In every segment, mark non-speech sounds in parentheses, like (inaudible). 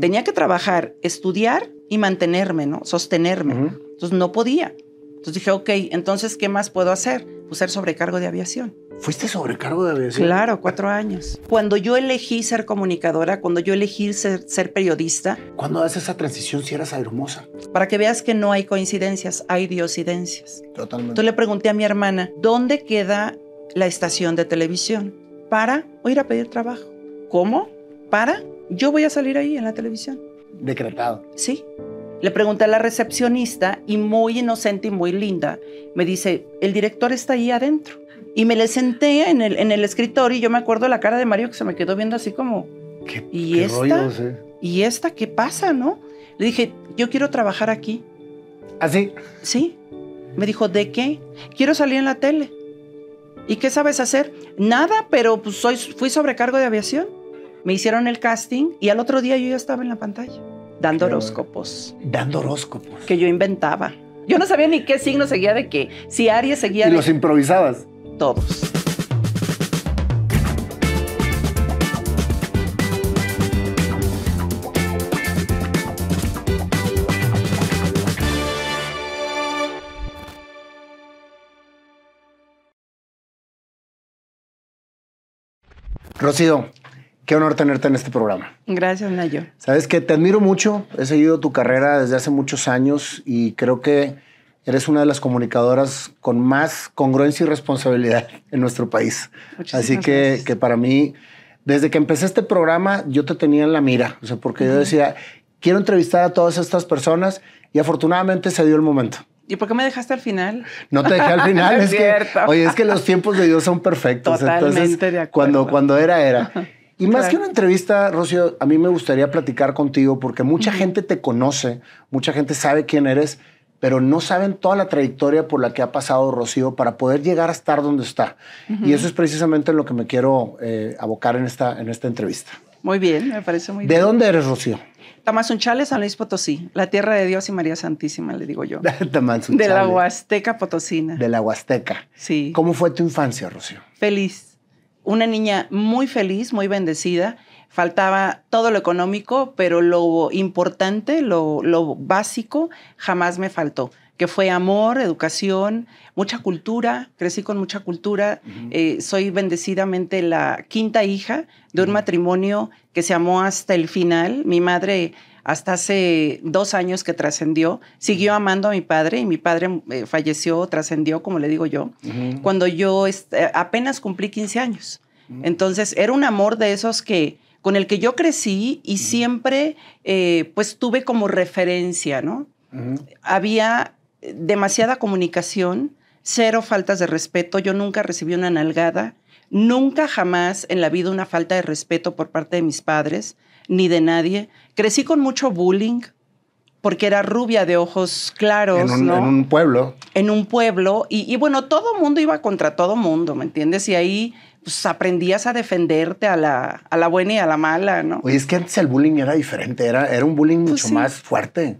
Tenía que trabajar, estudiar y mantenerme, ¿no? Sostenerme. Entonces no podía. Entonces dije, ok, entonces, ¿qué más puedo hacer? Pues ser sobrecargo de aviación. ¿Fuiste sobrecargo de aviación? Claro, cuatro años. Cuando yo elegí ser comunicadora, cuando yo elegí ser, periodista. ¿Cuándo haces esa transición si eras hermosa? Para que veas que no hay coincidencias, hay diosidencias. Totalmente. Entonces le pregunté a mi hermana, ¿dónde queda la estación de televisión? Para o ir a pedir trabajo. ¿Cómo? Para yo voy a salir ahí en la televisión. Decretado. Sí. Le pregunté a la recepcionista y muy inocente y muy linda, me dice, el director está ahí adentro. Y me le senté en el, escritorio y yo me acuerdo la cara de Mario que se me quedó viendo así como, ¿Qué, ¿y ¿Y esta qué pasa, no? Le dije, yo quiero trabajar aquí. ¿Así? ¿Ah, sí. Me dijo, ¿de qué? Quiero salir en la tele. ¿Y qué sabes hacer? Nada, pero pues soy, fui sobrecargo de aviación. Me hicieron el casting y al otro día yo ya estaba en la pantalla dando horóscopos. Dando horóscopos. Que yo inventaba. Yo no sabía ni qué signo seguía de qué. Si Aries seguía. ¿Y los improvisabas? Todos. Rocío, Qué honor tenerte en este programa. Gracias, Nayo. Sabes que te admiro mucho. He seguido tu carrera desde hace muchos años y creo que eres una de las comunicadoras con más congruencia y responsabilidad (laughs) en nuestro país. Así que, que para mí, desde que empecé este programa, yo te tenía en la mira. O sea, porque yo decía, quiero entrevistar a todas estas personas y afortunadamente se dio el momento. ¿Y por qué me dejaste al final? No te dejé al (laughs) final. es, es que, oye, es que los tiempos de Dios son perfectos. Totalmente de acuerdo. Cuando, cuando era, era. (laughs) Y más que una entrevista, Rocío, a mí me gustaría platicar contigo porque mucha gente te conoce, mucha gente sabe quién eres, pero no saben toda la trayectoria por la que ha pasado Rocío para poder llegar a estar donde está. Y eso es precisamente lo que me quiero eh, abocar en esta, en esta entrevista. Muy bien, me parece muy ¿De bien. ¿De dónde eres, Rocío? Tamazunchale, San Luis Potosí, la tierra de Dios y María Santísima, le digo yo. (laughs) Tamazunchale. De la Huasteca Potosina. De la Huasteca. Sí. ¿Cómo fue tu infancia, Rocío? Feliz una niña muy feliz, muy bendecida. Faltaba todo lo económico, pero lo importante, lo, básico, jamás me faltó que fue amor, educación, mucha cultura, crecí con mucha cultura, eh, soy bendecidamente la quinta hija de un matrimonio que se amó hasta el final, mi madre hasta hace dos años que trascendió, siguió amando a mi padre y mi padre eh, falleció, trascendió, como le digo yo, cuando yo eh, apenas cumplí 15 años. Entonces era un amor de esos que con el que yo crecí y siempre eh, pues tuve como referencia, ¿no? Había demasiada comunicación, cero faltas de respeto, yo nunca recibí una nalgada, nunca jamás en la vida una falta de respeto por parte de mis padres, ni de nadie. Crecí con mucho bullying porque era rubia de ojos claros. En un, pueblo. En un pueblo. Y, bueno, todo mundo iba contra todo mundo, ¿me entiendes? Y ahí pues, aprendías a defenderte a la, buena y a la mala, ¿no? Oye, es que antes el bullying era diferente, era, era un bullying pues mucho más fuerte.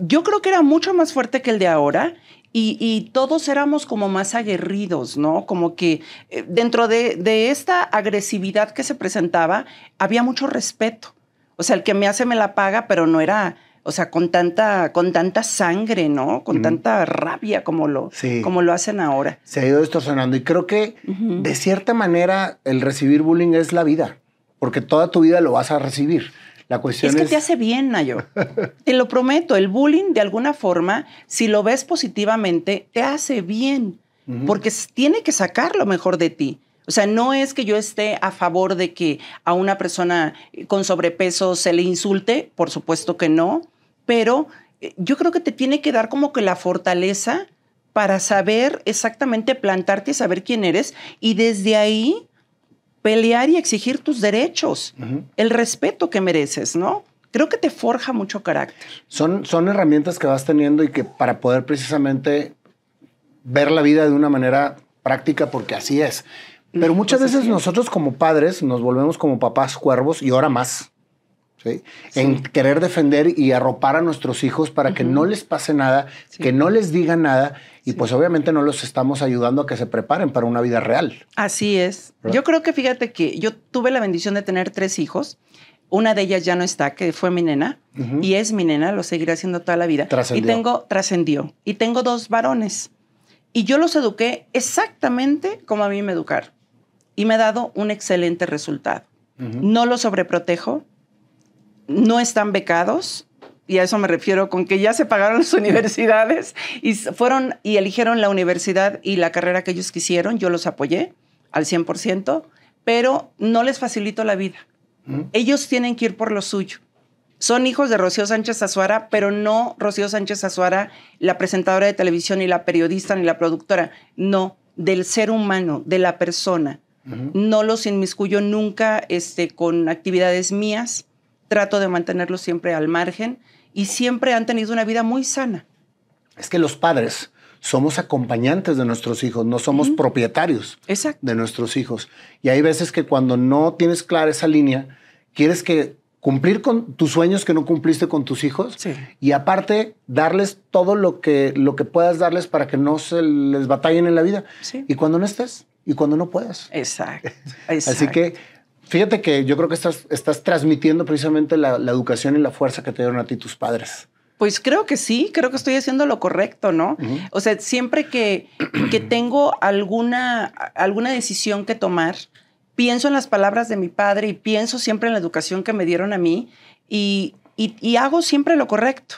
Yo creo que era mucho más fuerte que el de ahora. Y, todos éramos como más aguerridos, ¿no? Como que eh, dentro de, esta agresividad que se presentaba había mucho respeto. O sea, el que me hace me la paga, pero no era, o sea, con tanta, con tanta sangre, ¿no? Con tanta rabia como lo, como lo hacen ahora. Se ha ido distorsionando. Y creo que, de cierta manera, el recibir bullying es la vida, porque toda tu vida lo vas a recibir. La cuestión es que te hace bien, Nayo. (laughs) te lo prometo, el bullying, de alguna forma, si lo ves positivamente, te hace bien, porque tiene que sacar lo mejor de ti. O sea, no es que yo esté a favor de que a una persona eh, con sobrepeso se le insulte, por supuesto que no, pero eh, yo creo que te tiene que dar como que la fortaleza para saber exactamente plantarte, y saber quién eres y desde ahí pelear y exigir tus derechos, el respeto que mereces, ¿no? Creo que te forja mucho carácter. Son, son herramientas que vas teniendo y que para poder precisamente ver la vida de una manera práctica, porque así es pero muchas pues veces nosotros como padres nos volvemos como papás cuervos y ahora más. En querer defender y arropar a nuestros hijos para que no les pase nada, que no les diga nada y pues obviamente no los estamos ayudando a que se preparen para una vida real. Así es. Yo creo que fíjate que yo tuve la bendición de tener tres hijos. Una de ellas ya no está, que fue mi nena, y es mi nena, lo seguiré haciendo toda la vida. Y tengo, trascendió. Y tengo dos varones. Y yo los eduqué exactamente como a mí me educaron y me ha dado un excelente resultado. No los sobreprotejo, no están becados, y a eso me refiero con que ya se pagaron las universidades y fueron y eligieron la universidad y la carrera que ellos quisieron, yo los apoyé al 100%, pero no les facilito la vida. Ellos tienen que ir por lo suyo. Son hijos de Rocío Sánchez Azuara, pero no Rocío Sánchez Azuara, la presentadora de televisión, y la periodista, ni la productora. No, del ser humano, de la persona. No los inmiscuyo nunca este, con actividades mías. Trato de mantenerlos siempre al margen y siempre han tenido una vida muy sana. Es que los padres somos acompañantes de nuestros hijos, no somos propietarios de nuestros hijos. Y hay veces que cuando no tienes clara esa línea, quieres que cumplir con tus sueños que no cumpliste con tus hijos y aparte darles todo lo que, lo que puedas darles para que no se les batallen en la vida. Y cuando no estés, y cuando no puedes. Exacto. (laughs) Así que fíjate que yo creo que estás, estás transmitiendo precisamente la, educación y la fuerza que te dieron a ti tus padres. Pues creo que sí, creo que estoy haciendo lo correcto, ¿no? O sea, siempre que, que tengo alguna, alguna decisión que tomar, pienso en las palabras de mi padre y pienso siempre en la educación que me dieron a mí y, y hago siempre lo correcto.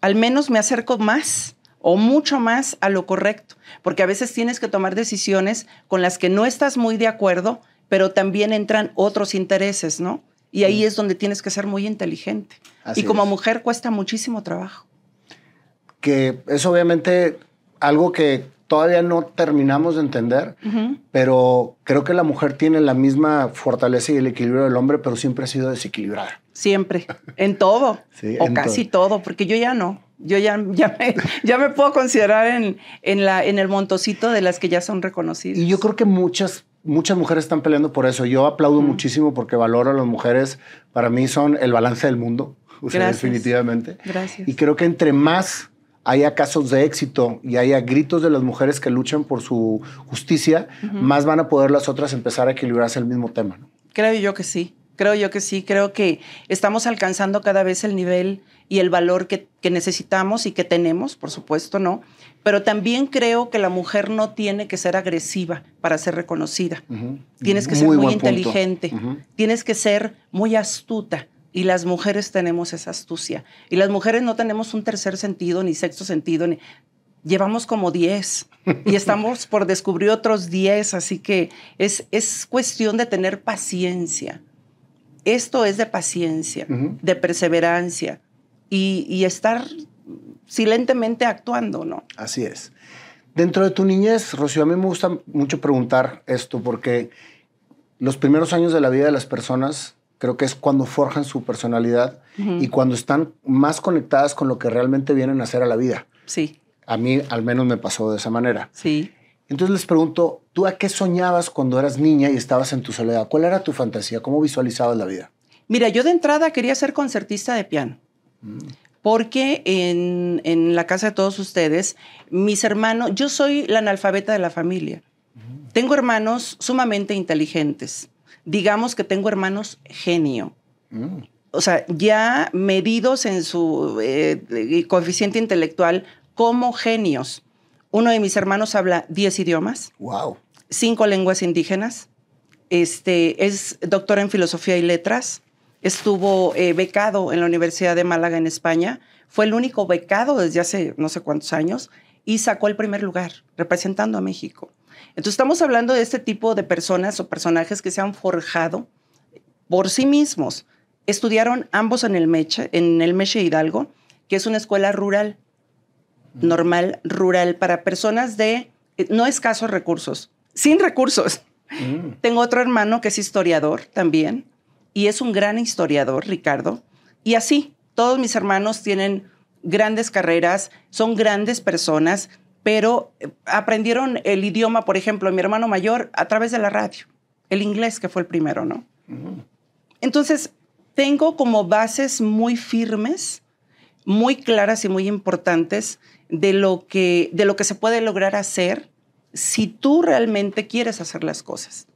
Al menos me acerco más o mucho más a lo correcto, porque a veces tienes que tomar decisiones con las que no estás muy de acuerdo, pero también entran otros intereses, ¿no? Y ahí es donde tienes que ser muy inteligente. y como mujer cuesta muchísimo trabajo. Que es obviamente algo que todavía no terminamos de entender, pero creo que la mujer tiene la misma fortaleza y el equilibrio del hombre, pero siempre ha sido desequilibrada siempre, en todo, (laughs) o casi todo. porque yo ya no. Yo ya, ya, me, puedo considerar en, en, la, en el montocito de las que ya son reconocidas. Y yo creo que muchas, muchas mujeres están peleando por eso. Yo aplaudo mm. muchísimo porque valoro a las mujeres. Para mí son el balance del mundo, (laughs) definitivamente. Gracias. Y creo que entre más haya casos de éxito y haya gritos de las mujeres que luchan por su justicia, más van a poder las otras empezar a equilibrarse el mismo tema. Creo yo que sí. Creo yo que sí, creo que estamos alcanzando cada vez el nivel y el valor que, que, necesitamos y que tenemos, por supuesto, ¿no? Pero también creo que la mujer no tiene que ser agresiva para ser reconocida. Tienes que ser muy inteligente, tienes que ser muy astuta. Y las mujeres tenemos esa astucia. Y las mujeres no tenemos un tercer sentido, ni sexto sentido, Llevamos como 10 y estamos por descubrir otros 10, así que es, es cuestión de tener paciencia esto es de paciencia, de perseverancia y, estar silentemente actuando, ¿no? Así es. Dentro de tu niñez, Rocío, a mí me gusta mucho preguntar esto porque los primeros años de la vida de las personas creo que es cuando forjan su personalidad y cuando están más conectadas con lo que realmente vienen a hacer a la vida. Sí. A mí al menos me pasó de esa manera. Sí. Entonces les pregunto, ¿tú a qué soñabas cuando eras niña y estabas en tu soledad? ¿Cuál era tu fantasía? ¿Cómo visualizabas la vida? Mira, yo de entrada quería ser concertista de piano. Mm. Porque en, la casa de todos ustedes, mis hermanos, yo soy la analfabeta de la familia. Mm. Tengo hermanos sumamente inteligentes. Digamos que tengo hermanos genio. Mm. O sea, ya medidos en su eh, coeficiente intelectual como genios. Uno de mis hermanos habla 10 idiomas. Wow. Cinco lenguas indígenas. Este, es doctor en filosofía y letras. Estuvo eh, becado en la Universidad de Málaga en España. Fue el único becado desde hace no sé cuántos años y sacó el primer lugar representando a México. Entonces estamos hablando de este tipo de personas o personajes que se han forjado por sí mismos. Estudiaron ambos en el Meche, en el Meche Hidalgo, que es una escuela rural normal rural para personas de eh, no escasos recursos, sin recursos. Mm. Tengo otro hermano que es historiador también y es un gran historiador, Ricardo. Y así, todos mis hermanos tienen grandes carreras, son grandes personas, pero eh, aprendieron el idioma, por ejemplo, mi hermano mayor a través de la radio, el inglés que fue el primero, ¿no? Entonces, tengo como bases muy firmes, muy claras y muy importantes de lo que, de lo que se puede lograr hacer si tú realmente quieres hacer las cosas.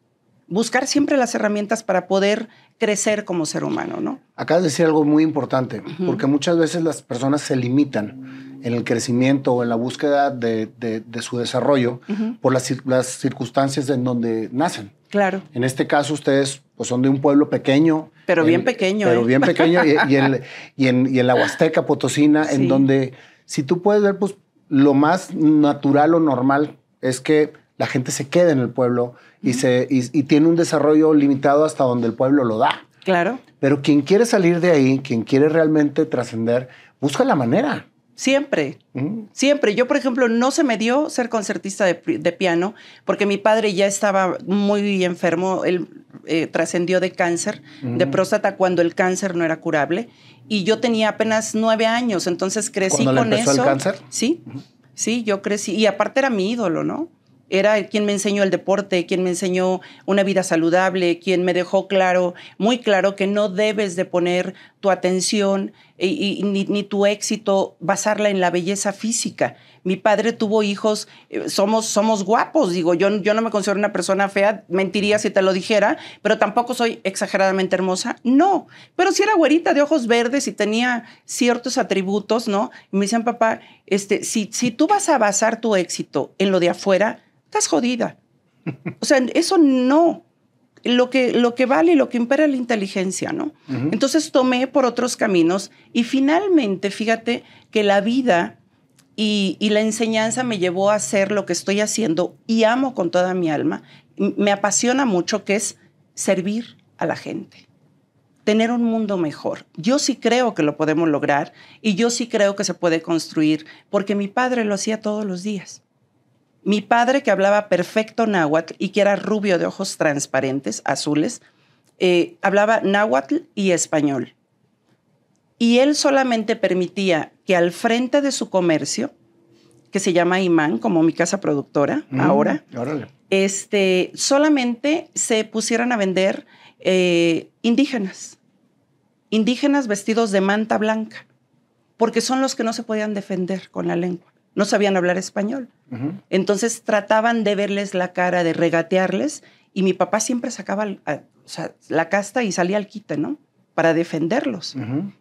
Buscar siempre las herramientas para poder crecer como ser humano, ¿no? acá de decir algo muy importante, porque muchas veces las personas se limitan en el crecimiento o en la búsqueda de, su desarrollo por las, circunstancias en donde nacen. Claro. En este caso, ustedes pues, son de un pueblo pequeño. Pero bien pequeño. Pero ¿eh? bien pequeño y, en, (laughs) en, la Huasteca Potosina, en donde si tú puedes ver, pues lo más natural o normal es que la gente se quede en el pueblo y, se, y tiene un desarrollo limitado hasta donde el pueblo lo da. Claro. Pero quien quiere salir de ahí, quien quiere realmente trascender, busca la manera. Siempre, siempre. Yo, por ejemplo, no se me dio ser concertista de, piano porque mi padre ya estaba muy enfermo. Él eh, trascendió de cáncer, de próstata, cuando el cáncer no era curable. Y yo tenía apenas nueve años, entonces crecí con le empezó eso. el cáncer? Sí, sí, yo crecí. Y aparte era mi ídolo, ¿no? Era quien me enseñó el deporte, quien me enseñó una vida saludable, quien me dejó claro, muy claro, que no debes de poner tu atención y, ni, tu éxito basarla en la belleza física. Mi padre tuvo hijos, eh, somos, somos guapos, digo, yo, yo no me considero una persona fea, mentiría si te lo dijera, pero tampoco soy exageradamente hermosa, no, pero si era güerita de ojos verdes y tenía ciertos atributos, ¿no? me decían, papá, este, si, si tú vas a basar tu éxito en lo de afuera, estás jodida. O sea, eso no, lo que, vale y lo que impera es la inteligencia, ¿no? Entonces tomé por otros caminos y finalmente, fíjate que la vida y, la enseñanza me llevó a hacer lo que estoy haciendo y amo con toda mi alma. Me apasiona mucho que es servir a la gente, tener un mundo mejor. Yo sí creo que lo podemos lograr y yo sí creo que se puede construir porque mi padre lo hacía todos los días. Mi padre, que hablaba perfecto náhuatl y que era rubio de ojos transparentes, azules, eh, hablaba náhuatl y español. Y él solamente permitía que al frente de su comercio, que se llama Imán, como mi casa productora mm, ahora, Este, solamente se pusieran a vender eh, indígenas, indígenas vestidos de manta blanca, porque son los que no se podían defender con la lengua no sabían hablar español. Entonces trataban de verles la cara, de regatearles, y mi papá siempre sacaba la casta y salía al quite, ¿no? Para defenderlos,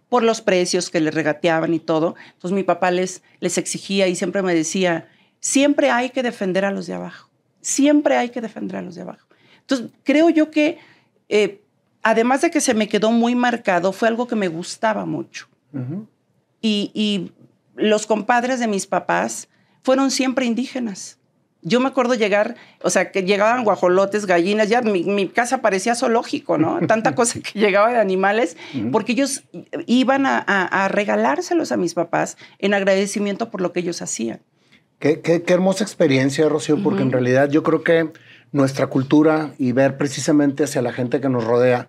por los precios que les regateaban y todo. Entonces mi papá les, les exigía y siempre me decía, siempre hay que defender a los de abajo, siempre hay que defender a los de abajo. Entonces creo yo que, eh, además de que se me quedó muy marcado, fue algo que me gustaba mucho. y, y los compadres de mis papás fueron siempre indígenas. Yo me acuerdo llegar, o sea, que llegaban guajolotes, gallinas, ya mi, casa parecía zoológico, ¿no? (laughs) Tanta cosa que llegaba de animales, porque ellos iban a, regalárselos a mis papás en agradecimiento por lo que ellos hacían. Qué, hermosa experiencia, Rocío, porque en realidad yo creo que nuestra cultura y ver precisamente hacia la gente que nos rodea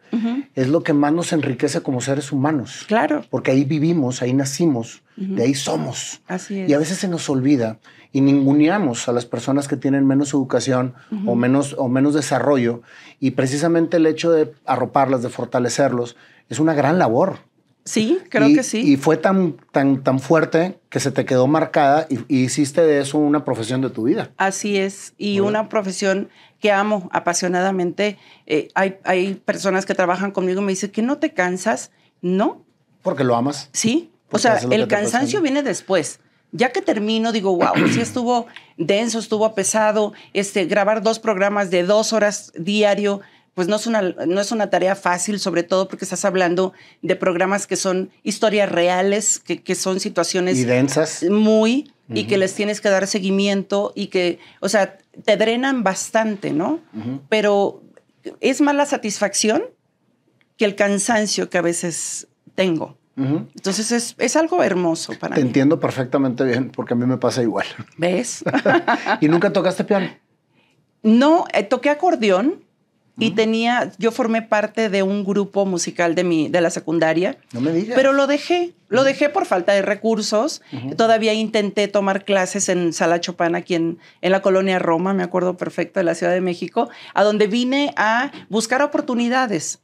es lo que más nos enriquece como seres humanos. Claro. Porque ahí vivimos, ahí nacimos, de ahí somos. Así Y a veces se nos olvida y ninguneamos a las personas que tienen menos educación o, menos, o menos desarrollo. Y precisamente el hecho de arroparlas, de fortalecerlos, es una gran labor. Sí, creo que sí. Y fue tan, tan, tan fuerte que se te quedó marcada y, hiciste de eso una profesión de tu vida. Así es, y una profesión que amo apasionadamente. Eh, hay, personas que trabajan conmigo y me dicen que no te cansas, ¿no? Porque lo amas. Sí, o sea, el cansancio viene después. Ya que termino, digo, wow, sí estuvo denso, estuvo pesado, este, grabar dos programas de dos horas diario, pues no es, una, no es una tarea fácil, sobre todo porque estás hablando de programas que son historias reales, que, son situaciones... Y densas. Muy, y que les tienes que dar seguimiento y que, o sea, te drenan bastante, ¿no? Pero es más la satisfacción que el cansancio que a veces tengo. Entonces es, algo hermoso para mí. Te entiendo perfectamente bien, porque a mí me pasa igual. ¿Ves? (laughs) ¿Y nunca tocaste piano? No, eh, toqué acordeón y tenía, yo formé parte de un grupo musical de mi, de la secundaria. No me digas. Pero lo dejé, lo dejé por falta de recursos. Todavía intenté tomar clases en Sala Chopin aquí en, la colonia Roma, me acuerdo perfecto, de la Ciudad de México, a donde vine a buscar oportunidades.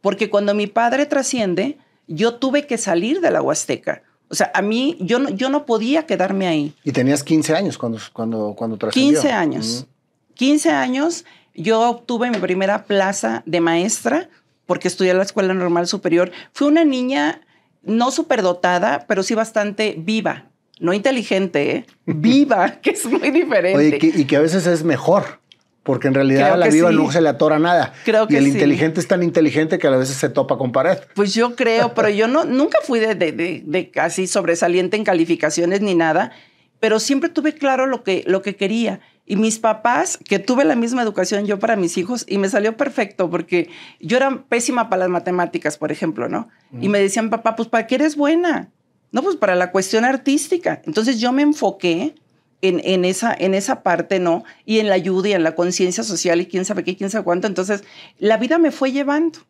Porque cuando mi padre trasciende, yo tuve que salir de la Huasteca. O sea, a mí, yo no, yo no podía quedarme ahí. Y tenías 15 años cuando, cuando, cuando 15 años. 15 años yo obtuve mi primera plaza de maestra porque estudié en la Escuela Normal Superior. Fui una niña no superdotada, pero sí bastante viva, no inteligente, ¿eh? (laughs) viva, que es muy diferente. y que a veces es mejor. Porque en realidad la viva no se le atora nada. Creo que y el inteligente es tan inteligente que a veces se topa con pared. Pues yo creo, pero yo no, nunca fui de, casi sobresaliente en calificaciones ni nada, pero siempre tuve claro lo que, lo que quería. Y mis papás, que tuve la misma educación yo para mis hijos, y me salió perfecto, porque yo era pésima para las matemáticas, por ejemplo, ¿no? Y me decían, papá, pues ¿para qué eres buena? No, pues para la cuestión artística. Entonces yo me enfoqué en, esa, en esa parte, ¿no? Y en la ayuda y en la conciencia social y quién sabe qué, quién sabe cuánto. Entonces la vida me fue llevando.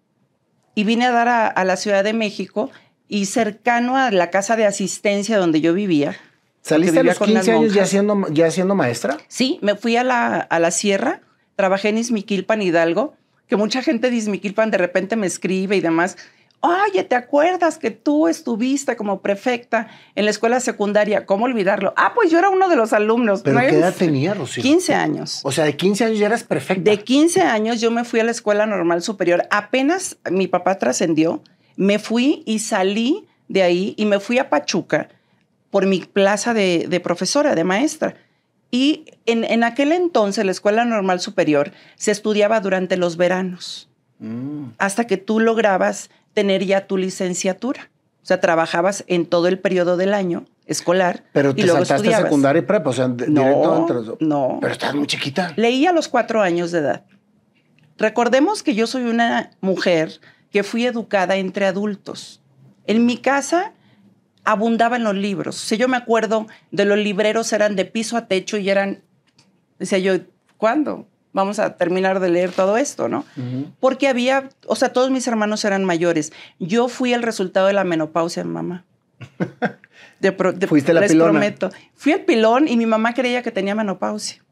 Y vine a dar a la Ciudad de México y cercano a la casa de asistencia donde yo vivía, ¿Saliste a los 15 años ya siendo, ya maestra? Sí, me fui a la, a la sierra, trabajé en Izmiquilpan, Hidalgo, que mucha gente de Izmiquilpan de repente me escribe y demás. Oye, ¿te acuerdas que tú estuviste como prefecta en la escuela secundaria? ¿Cómo olvidarlo? Ah, pues yo era uno de los alumnos. ¿Pero qué edad (laughs) tenía, Rocío? 15 años. O sea, de 15 años ya eras prefecta. De 15 años yo me fui a la escuela normal superior. Apenas mi papá trascendió, me fui y salí de ahí y me fui a Pachuca por mi plaza de, profesora, de maestra. Y en, aquel entonces la Escuela Normal Superior se estudiaba durante los veranos, mm. hasta que tú lograbas tener ya tu licenciatura. O sea, trabajabas en todo el periodo del año escolar. Pero te saltaste secundaria y prepa, o sea, no, directo No. Pero estás muy chiquita. Leí a los cuatro años de edad. Recordemos que yo soy una mujer que fui educada entre adultos. En mi casa abundaba en los libros. si yo me acuerdo de los libreros eran de piso a techo y eran, decía yo, ¿cuándo? Vamos a terminar de leer todo esto, ¿no? Porque había, o sea, todos mis hermanos eran mayores. Yo fui el resultado de la menopausia en mamá. (laughs) De Fuiste la les pilona. prometo. Fui el pilón y mi mamá creía que tenía menopausia.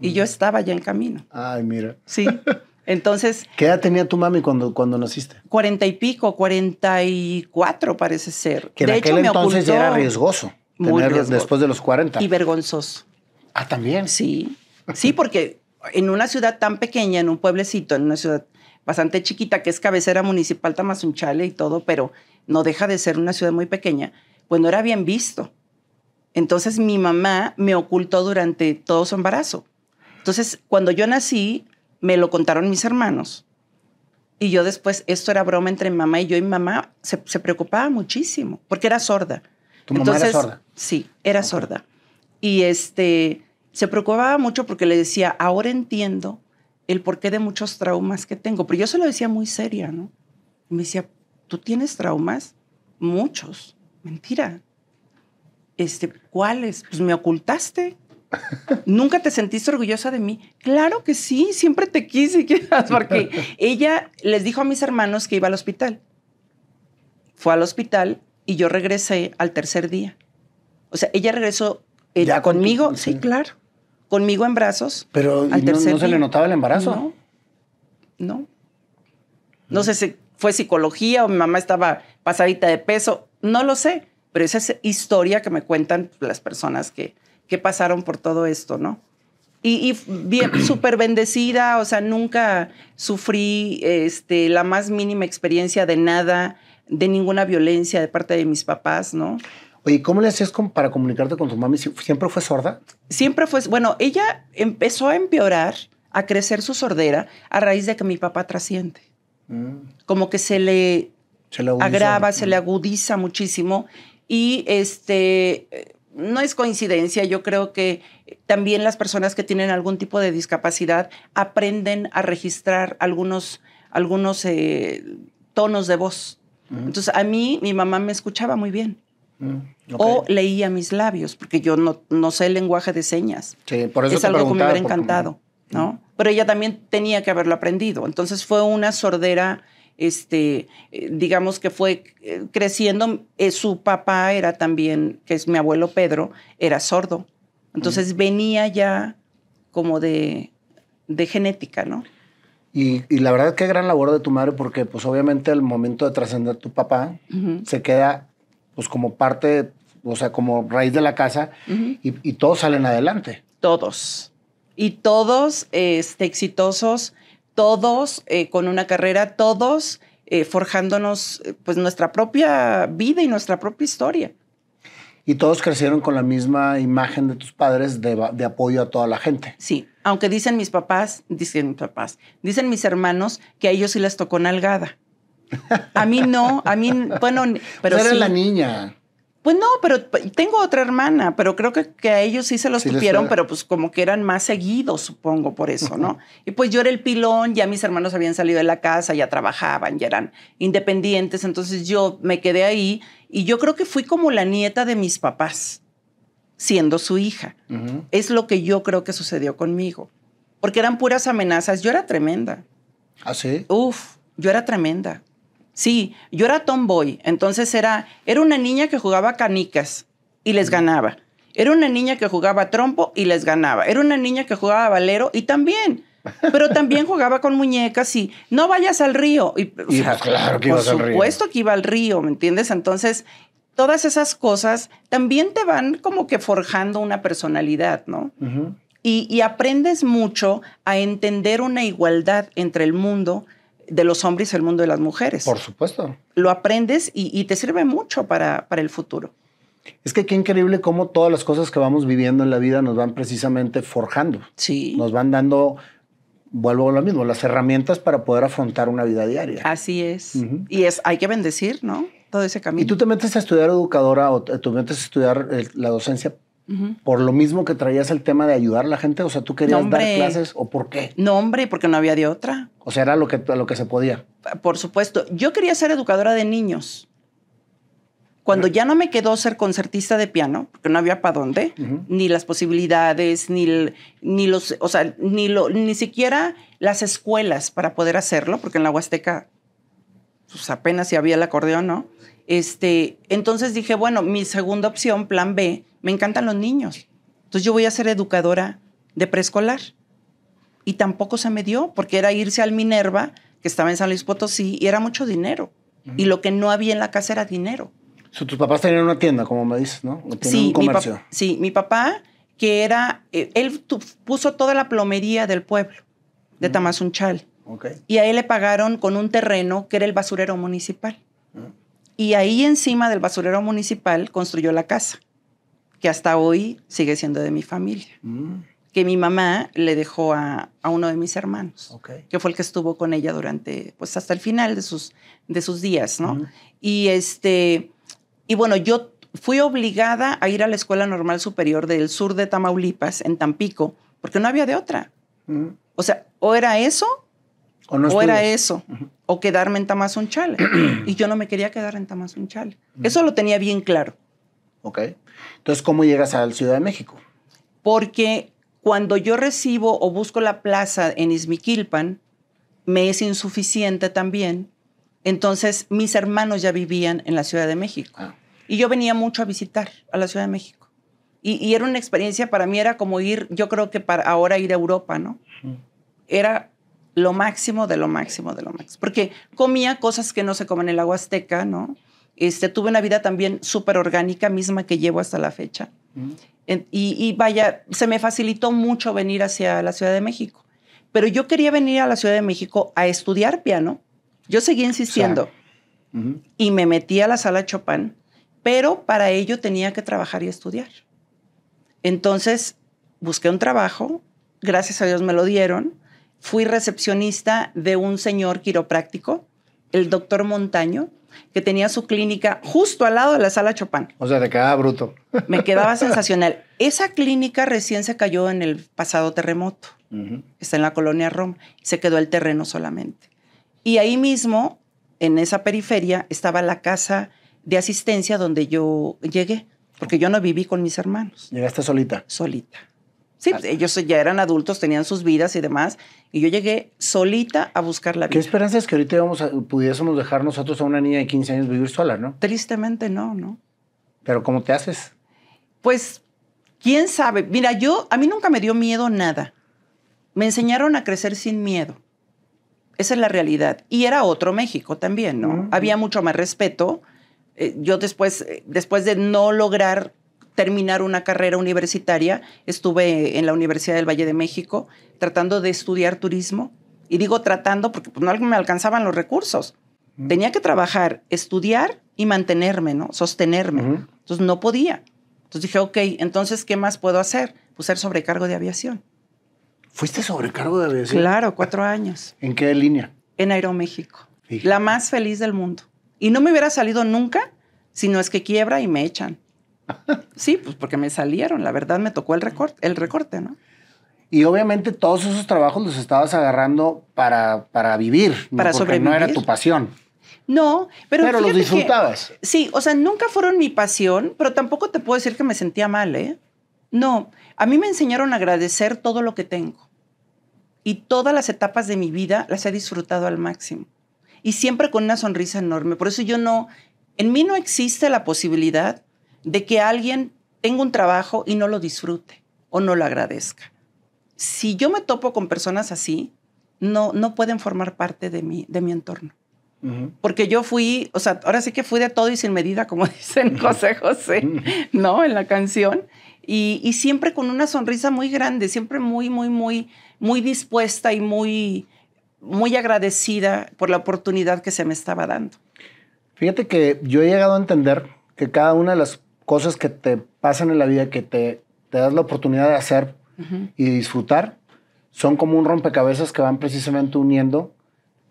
Y yo estaba ya en camino. Ay, mira. Sí. (laughs) Entonces. ¿Qué edad tenía tu mami cuando, cuando naciste? Cuarenta y pico, cuarenta y cuatro parece ser. Que de en aquel entonces era riesgoso. Muy tener después de los cuarenta. Y vergonzoso. Ah, también. Sí. Sí, porque en una ciudad tan pequeña, en un pueblecito, en una ciudad bastante chiquita, que es cabecera municipal Tamazunchale y todo, pero no deja de ser una ciudad muy pequeña, pues no era bien visto. Entonces mi mamá me ocultó durante todo su embarazo. Entonces, cuando yo nací, me lo contaron mis hermanos. Y yo después, esto era broma entre mamá y yo, y mamá se, preocupaba muchísimo, porque era sorda. ¿Tu mamá Entonces, era sorda? Sí, era sorda. Y este, se preocupaba mucho porque le decía, ahora entiendo el porqué de muchos traumas que tengo. Pero yo se lo decía muy seria, ¿no? Y me decía, ¿tú tienes traumas? Muchos. Mentira. Este, ¿Cuáles? Pues me ocultaste. ¿Nunca te sentiste orgullosa de mí? Claro que sí, siempre te quise, (laughs) porque ella les dijo a mis hermanos que iba al hospital. Fue al hospital y yo regresé al tercer día. O sea, ella regresó eh, conmigo, sí, claro, conmigo en brazos. Pero al no, tercer se le notaba el embarazo. No, no. No sé si fue psicología o mi mamá estaba pasadita de peso, no lo sé, pero esa es historia que me cuentan las personas que, que pasaron por todo esto, ¿no? Y, bien, súper (clears throat) bendecida, o sea, nunca sufrí este, la más mínima experiencia de nada, de ninguna violencia de parte de mis papás, ¿no? Oye, ¿cómo le hacías para comunicarte con tu mami? ¿Siempre fue sorda? Siempre fue, bueno, ella empezó a empeorar, a crecer su sordera a raíz de que mi papá trasciende. Mm. Como que se le, agrava, se le mm. agudiza muchísimo. Y este, no es coincidencia, yo creo que también las personas que tienen algún tipo de discapacidad aprenden a registrar algunos, algunos eh, tonos de voz. Entonces, a mí mi mamá me escuchaba muy bien. O leía mis labios, porque yo no, no sé lenguaje de señas. Sí, es algo que me hubiera encantado, ¿no? Pero ella también tenía que haberlo aprendido. Entonces fue una sordera este, eh, digamos que fue eh, creciendo, eh, su papá era también, que es mi abuelo Pedro, era sordo. Entonces venía ya como de, de genética, ¿no? Y, la verdad que gran labor de tu madre, porque pues obviamente el momento de trascender tu papá, se queda pues como parte, o sea, como raíz de la casa y, y, todos salen adelante. Todos. Y todos este, exitosos todos eh, con una carrera, todos eh, forjándonos eh, pues nuestra propia vida y nuestra propia historia. Y todos crecieron con la misma imagen de tus padres de, apoyo a toda la gente. Sí, aunque dicen mis papás, dicen mis papás, dicen mis hermanos que a ellos sí les tocó nalgada. A mí no, a mí, bueno, (laughs) pero... eres la niña. Pues no, pero tengo otra hermana, pero creo que, a ellos sí se los tuvieron, pero pues como que eran más seguidos, supongo, por eso, ¿no? y pues yo era el pilón, ya mis hermanos habían salido de la casa, ya trabajaban, ya eran independientes, entonces yo me quedé ahí y yo creo que fui como la nieta de mis papás, siendo su hija. Es lo que yo creo que sucedió conmigo, porque eran puras amenazas, yo era tremenda. ¿Ah, sí? Uf, yo era tremenda. Sí, yo era tomboy, entonces era, era una niña que jugaba canicas y les ganaba. Era una niña que jugaba trompo y les ganaba. Era una niña que jugaba valero y también. Pero también jugaba con muñecas y no vayas al río. Y, pues que Por supuesto que iba al río, ¿me entiendes? Entonces, todas esas cosas también te van como que forjando una personalidad, ¿no? y, y aprendes mucho a entender una igualdad entre el mundo de los hombres y el mundo de las mujeres. Por supuesto. Lo aprendes y, te sirve mucho para, para, el futuro. Es que qué increíble cómo todas las cosas que vamos viviendo en la vida nos van precisamente forjando. Sí. Nos van dando, vuelvo a lo mismo, las herramientas para poder afrontar una vida diaria. Así es. Y es, hay que bendecir, ¿no? Todo ese camino. Y tú te metes a estudiar educadora o te metes a estudiar la docencia por lo mismo que traías el tema de ayudar a la gente, o sea, tú querías dar clases o por qué? No, hombre, porque no había de otra. O sea, era lo que, lo que se podía. Por supuesto, yo quería ser educadora de niños. Cuando ya no me quedó ser concertista de piano, porque no había para dónde, ni las posibilidades, ni, ni los, o sea, ni lo, ni siquiera las escuelas para poder hacerlo, porque en la Huasteca pues, apenas si había el acordeón, ¿no? Este, entonces dije, bueno, mi segunda opción, plan B, me encantan los niños. Entonces yo voy a ser educadora de preescolar. Y tampoco se me dio, porque era irse al Minerva, que estaba en San Luis Potosí, y era mucho dinero. Y lo que no había en la casa era dinero. tus papás tenían una tienda, como me dices, ¿no? sí, Mi sí, mi papá, que era, eh, él puso toda la plomería del pueblo, de tamás Y ahí le pagaron con un terreno que era el basurero municipal. Y ahí encima del basurero municipal construyó la casa que hasta hoy sigue siendo de mi familia. Mm. Que mi mamá le dejó a, uno de mis hermanos, que fue el que estuvo con ella durante, pues hasta el final de sus, de sus días, ¿no? Y este, y bueno, yo fui obligada a ir a la Escuela Normal Superior del sur de Tamaulipas, en Tampico, porque no había de otra. Mm. O sea, o era eso, o, no era eso, o quedarme en Tamazunchale. (clears throat) y yo no me quería quedar en Tamazunchale. Mm. Eso lo tenía bien claro. Ok. Entonces, ¿cómo llegas a la Ciudad de México? Porque cuando yo recibo o busco la plaza en Izmiquilpan, me es insuficiente también. Entonces, mis hermanos ya vivían en la Ciudad de México. Ah. Y yo venía mucho a visitar a la Ciudad de México. Y, era una experiencia para mí, era como ir, yo creo que para ahora ir a Europa, ¿no? Era lo máximo de lo máximo de lo máximo. Porque comía cosas que no se comen en la Huasteca, ¿no? Este, tuve una vida también súper orgánica, misma que llevo hasta la fecha. Mm. y, vaya, se me facilitó mucho venir hacia la Ciudad de México. Pero yo quería venir a la Ciudad de México a estudiar piano. Yo seguí insistiendo. Y me metí a la sala Chopin, pero para ello tenía que trabajar y estudiar. Entonces, busqué un trabajo, gracias a Dios me lo dieron. Fui recepcionista de un señor quiropráctico, el doctor Montaño, que tenía su clínica justo al lado de la sala Chopin. O sea, te quedaba bruto. Me quedaba (laughs) sensacional. Esa clínica recién se cayó en el pasado terremoto. Está en la colonia Roma. Se quedó el terreno solamente. Y ahí mismo, en esa periferia, estaba la casa de asistencia donde yo llegué, porque yo no viví con mis hermanos. ¿Llegaste solita? Solita. Sí, ah. ellos ya eran adultos, tenían sus vidas y demás. Y yo llegué solita a buscar la vida. ¿Qué esperanza es que ahorita a, pudiésemos dejar nosotros a una niña de 15 años vivir sola, no? Tristemente no, ¿no? Pero ¿cómo te haces? Pues, quién sabe. Mira, yo, a mí nunca me dio miedo nada. Me enseñaron a crecer sin miedo. Esa es la realidad. Y era otro México también, ¿no? Había mucho más respeto. Eh, yo después, eh, después de no lograr terminar una carrera universitaria. Estuve en la Universidad del Valle de México tratando de estudiar turismo. Y digo tratando porque pues, no me alcanzaban los recursos. Tenía que trabajar, estudiar y mantenerme, ¿no? Sostenerme. Entonces no podía. Entonces dije, ok, entonces, ¿qué más puedo hacer? Pues ser sobrecargo de aviación. ¿Fuiste sobrecargo de aviación? Claro, cuatro años. ¿En qué línea? En Aeroméxico. La más feliz del mundo. Y no me hubiera salido nunca si no es que quiebra y me echan sí, pues porque me salieron, la verdad me tocó el recorte, el recorte, ¿no? Y obviamente todos esos trabajos los estabas agarrando para, vivir, para sobrevivir. no era tu pasión. No, pero. Pero los disfrutabas. sí, o sea, nunca fueron mi pasión, pero tampoco te puedo decir que me sentía mal, ¿eh? No, a mí me enseñaron a agradecer todo lo que tengo. Y todas las etapas de mi vida las he disfrutado al máximo. Y siempre con una sonrisa enorme. Por eso yo no. En mí no existe la posibilidad de que alguien tenga un trabajo y no lo disfrute o no lo agradezca. Si yo me topo con personas así, no, no pueden formar parte de mi, de mi entorno. Porque yo fui, o sea, ahora sí que fui de todo y sin medida, como (laughs) dicen José José, ¿no? En la canción. Y, y, siempre con una sonrisa muy grande, siempre muy, muy, muy, muy dispuesta y muy, muy agradecida por la oportunidad que se me estaba dando. Fíjate que yo he llegado a entender que cada una de las cosas que te pasan en la vida que te, te das la oportunidad de hacer y disfrutar, son como un rompecabezas que van precisamente uniendo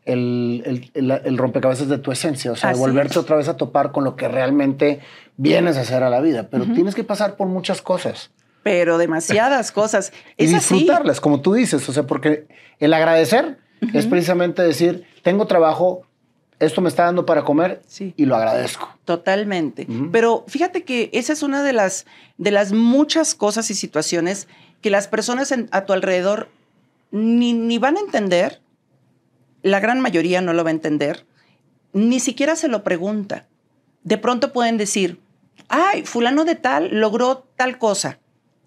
el, el, el, rompecabezas de tu esencia, o sea, de volverte otra vez a topar con lo que realmente vienes a hacer a la vida, pero tienes que pasar por muchas cosas. Pero demasiadas (laughs) cosas. y disfrutarlas, como tú dices, o sea, porque el agradecer es precisamente decir, tengo trabajo, esto me está dando para comer y lo agradezco. Totalmente. Pero fíjate que esa es una de las, de las muchas cosas y situaciones que las personas a tu alrededor ni, ni, van a entender, la gran mayoría no lo va a entender, ni siquiera se lo pregunta. De pronto pueden decir, ay, fulano de tal logró tal cosa.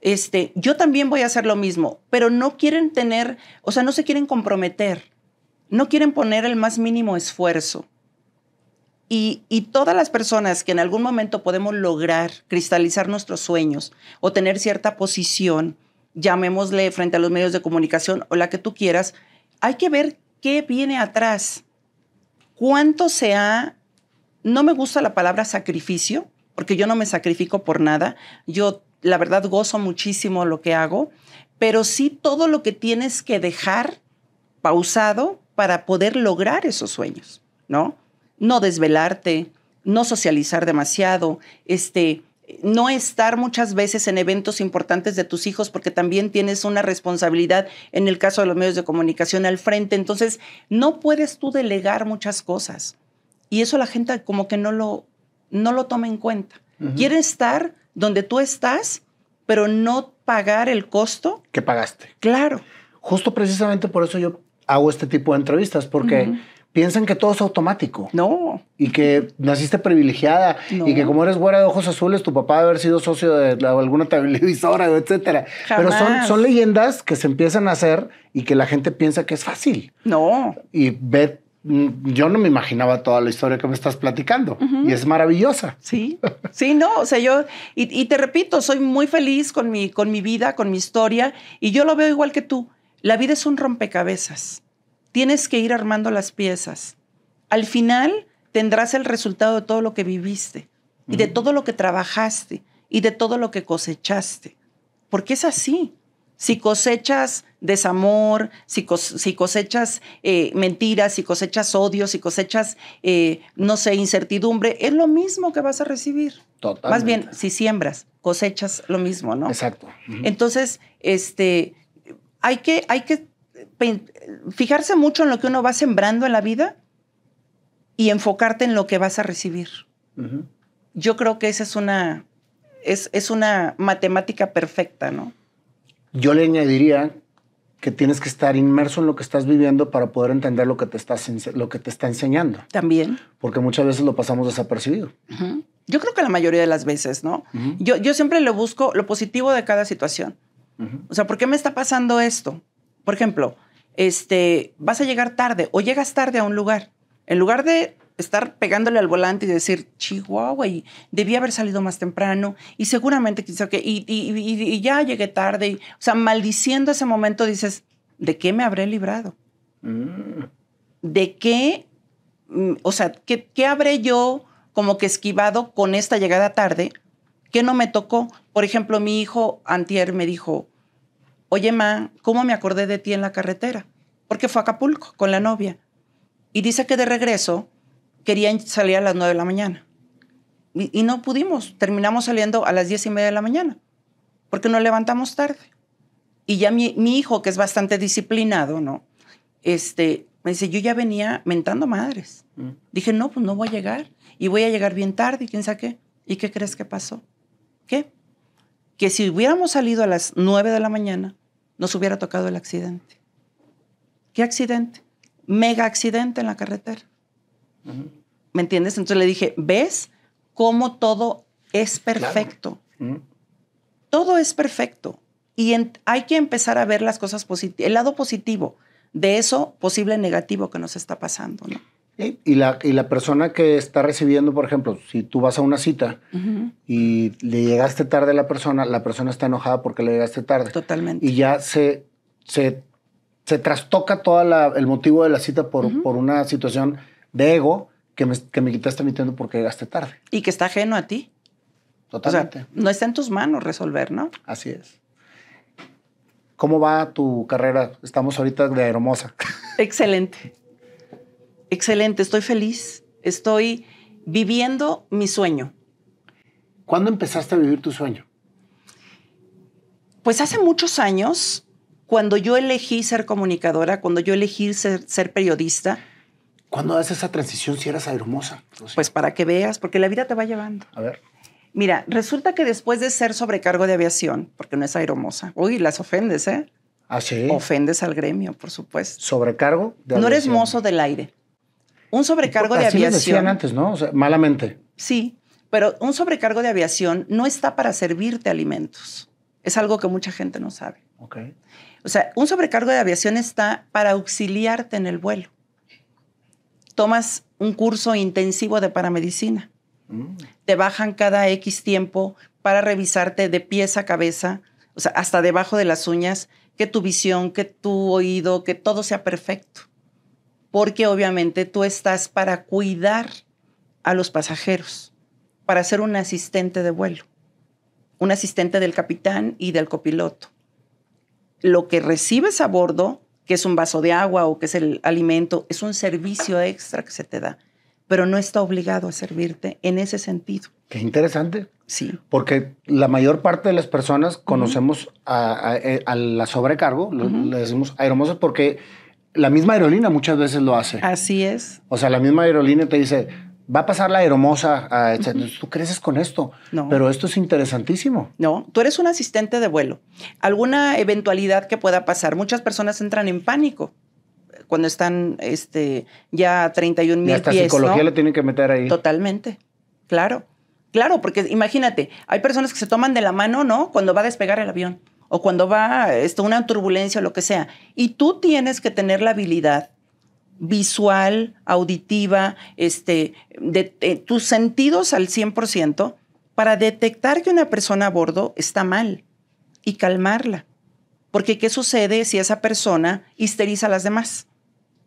Este, yo también voy a hacer lo mismo, pero no quieren tener, o sea, no se quieren comprometer, no quieren poner el más mínimo esfuerzo. Y, todas las personas que en algún momento podemos lograr cristalizar nuestros sueños o tener cierta posición, llamémosle frente a los medios de comunicación o la que tú quieras, hay que ver qué viene atrás. ¿Cuánto sea, No me gusta la palabra sacrificio, porque yo no me sacrifico por nada. Yo, la verdad, gozo muchísimo lo que hago, pero sí todo lo que tienes que dejar pausado para poder lograr esos sueños, ¿no? no desvelarte, no socializar demasiado, este, no estar muchas veces en eventos importantes de tus hijos porque también tienes una responsabilidad en el caso de los medios de comunicación al frente. Entonces, no puedes tú delegar muchas cosas. Y eso la gente como que no lo, no lo toma en cuenta. Quiere estar donde tú estás, pero no pagar el costo. Que pagaste. Claro. Justo precisamente por eso yo hago este tipo de entrevistas, porque piensan que todo es automático. No. Y que naciste privilegiada y que como eres güera de ojos azules, tu papá debe haber sido socio de alguna televisora, (laughs) etcétera. Pero son, leyendas que se empiezan a hacer y que la gente piensa que es fácil. No. Y ve, mm, yo no me imaginaba toda la historia que me estás platicando y es maravillosa. Sí, (laughs) sí, no, o sea, yo, y, y, te repito, soy muy feliz con mi, con mi vida, con mi historia y yo lo veo igual que tú. La vida es un rompecabezas tienes que ir armando las piezas. Al final tendrás el resultado de todo lo que viviste y de todo lo que trabajaste y de todo lo que cosechaste. Porque es así. Si cosechas desamor, si, cosechas eh, mentiras, si cosechas odio, si cosechas, eh, no sé, incertidumbre, es lo mismo que vas a recibir. Totalmente. Más bien, si siembras, cosechas lo mismo, ¿no? Exacto. Entonces, este, hay que, hay que fijarse mucho en lo que uno va sembrando en la vida y enfocarte en lo que vas a recibir. Yo creo que esa es una, es, una matemática perfecta, ¿no? Yo le añadiría que tienes que estar inmerso en lo que estás viviendo para poder entender lo que te, lo que te está enseñando. También. Porque muchas veces lo pasamos desapercibido. Yo creo que la mayoría de las veces, ¿no? yo, siempre le busco lo positivo de cada situación. O sea, ¿por qué me está pasando esto? Por ejemplo, este, vas a llegar tarde o llegas tarde a un lugar. En lugar de estar pegándole al volante y decir, chihuahua, y debí haber salido más temprano y seguramente quiso que, y, ya llegué tarde. o sea, maldiciendo ese momento dices, ¿de qué me habré librado? Mm. ¿De qué? Mm, o sea, ¿qué, ¿qué habré yo como que esquivado con esta llegada tarde? ¿Qué no me tocó? Por ejemplo, mi hijo antier me dijo, oye, ma, ¿cómo me acordé de ti en la carretera? Porque fue a Acapulco con la novia. Y dice que de regreso querían salir a las 9 de la mañana. Y, no pudimos, terminamos saliendo a las 10 y media de la mañana, porque nos levantamos tarde. Y ya mi, hijo, que es bastante disciplinado, ¿no? Este, me dice, yo ya venía mentando madres. Mm. Dije, no, pues no voy a llegar. Y voy a llegar bien tarde y quién sabe qué. ¿Y qué crees que pasó? ¿Qué? que si hubiéramos salido a las 9 de la mañana, nos hubiera tocado el accidente. ¿Qué accidente? Mega accidente en la carretera. ¿Me entiendes? Entonces le dije, ¿ves cómo todo es perfecto? Todo es perfecto. Y hay que empezar a ver las cosas positivas, el lado positivo de eso posible negativo que nos está pasando, ¿no? Y, la, y la persona que está recibiendo, por ejemplo, si tú vas a una cita y le llegaste tarde a la persona, la persona está enojada porque le llegaste tarde. Totalmente. Y ya se, se, trastoca todo el motivo de la cita por, por una situación de ego que me, que me quitaste mintiendo porque llegaste tarde. Y que está ajeno a ti. Totalmente. no está en tus manos resolver, ¿no? Así es. ¿Cómo va tu carrera? Estamos ahorita de hermosa. Excelente excelente, estoy feliz, estoy viviendo mi sueño. ¿Cuándo empezaste a vivir tu sueño? Pues hace muchos años, cuando yo elegí ser comunicadora, cuando yo elegí ser, periodista. ¿Cuándo haces esa transición si eras hermosa? pues para que veas, porque la vida te va llevando. A ver. Mira, resulta que después de ser sobrecargo de aviación, porque no es aeromosa, uy, las ofendes, ¿eh? Ah, sí. Ofendes al gremio, por supuesto. ¿Sobrecargo? De no eres mozo del aire. Un sobrecargo de aviación. decían antes, ¿no? malamente. Sí, pero un sobrecargo de aviación no está para servirte alimentos. Es algo que mucha gente no sabe. Okay. O sea, un sobrecargo de aviación está para auxiliarte en el vuelo. Tomas un curso intensivo de paramedicina. Mm. Te bajan cada X tiempo para revisarte de pies a cabeza, o sea, hasta debajo de las uñas, que tu visión, que tu oído, que todo sea perfecto porque obviamente tú estás para cuidar a los pasajeros, para ser un asistente de vuelo, un asistente del capitán y del copiloto. Lo que recibes a bordo, que es un vaso de agua o que es el alimento, es un servicio extra que se te da, pero no está obligado a servirte en ese sentido. Qué interesante. Sí. Porque la mayor parte de las personas conocemos a, la eh, sobrecargo, le decimos aeromosas porque la misma aerolínea muchas veces lo hace. Así es. O sea, la misma aerolínea te dice, va a pasar la aeromosa, a... Este". Tú creces con esto. No. Pero esto es interesantísimo. No, tú eres un asistente de vuelo. Alguna eventualidad que pueda pasar. Muchas personas entran en pánico cuando están este, ya a 31 mil pies. La psicología le tienen que meter ahí. Totalmente, claro. Claro, porque imagínate, hay personas que se toman de la mano, ¿no? Cuando va a despegar el avión o cuando va esto, una turbulencia o lo que sea. Y tú tienes que tener la habilidad visual, auditiva, este, de, eh, tus sentidos al 100% para detectar que una persona a bordo está mal y calmarla. Porque ¿qué sucede si esa persona histeriza a las demás?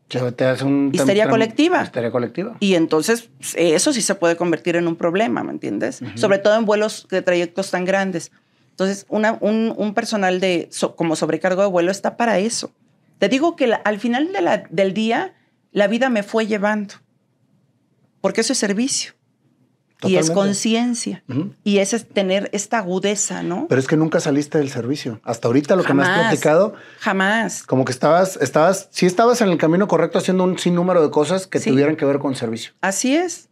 Te histeria colectiva. Histeria colectiva. Y entonces eso sí se puede convertir en un problema, ¿me entiendes? Sobre todo en vuelos de trayectos tan grandes. Entonces, un, personal de, como sobrecargo de vuelo está para eso. Te digo que al final del día, la vida me fue llevando, porque eso es servicio. Y es conciencia. Y es tener esta agudeza, ¿no? Pero es que nunca saliste del servicio. Hasta ahorita lo que me has platicado. Jamás. Como que estabas, estabas, sí estabas en el camino correcto haciendo un sinnúmero de cosas que tuvieran que ver con servicio. Así es.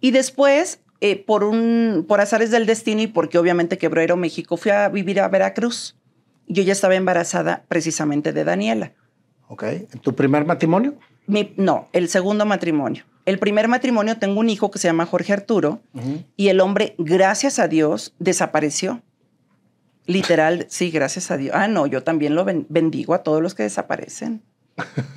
Y después, eh, por, un, por azares del destino y porque obviamente quebró México fui a vivir a Veracruz. Yo ya estaba embarazada precisamente de Daniela. Ok. ¿Tu primer matrimonio? no, el segundo matrimonio. El primer matrimonio tengo un hijo que se llama Jorge Arturo y el hombre, gracias a Dios, desapareció. Literal, sí, gracias a Dios. Ah, no, yo también lo bendigo a todos los que desaparecen.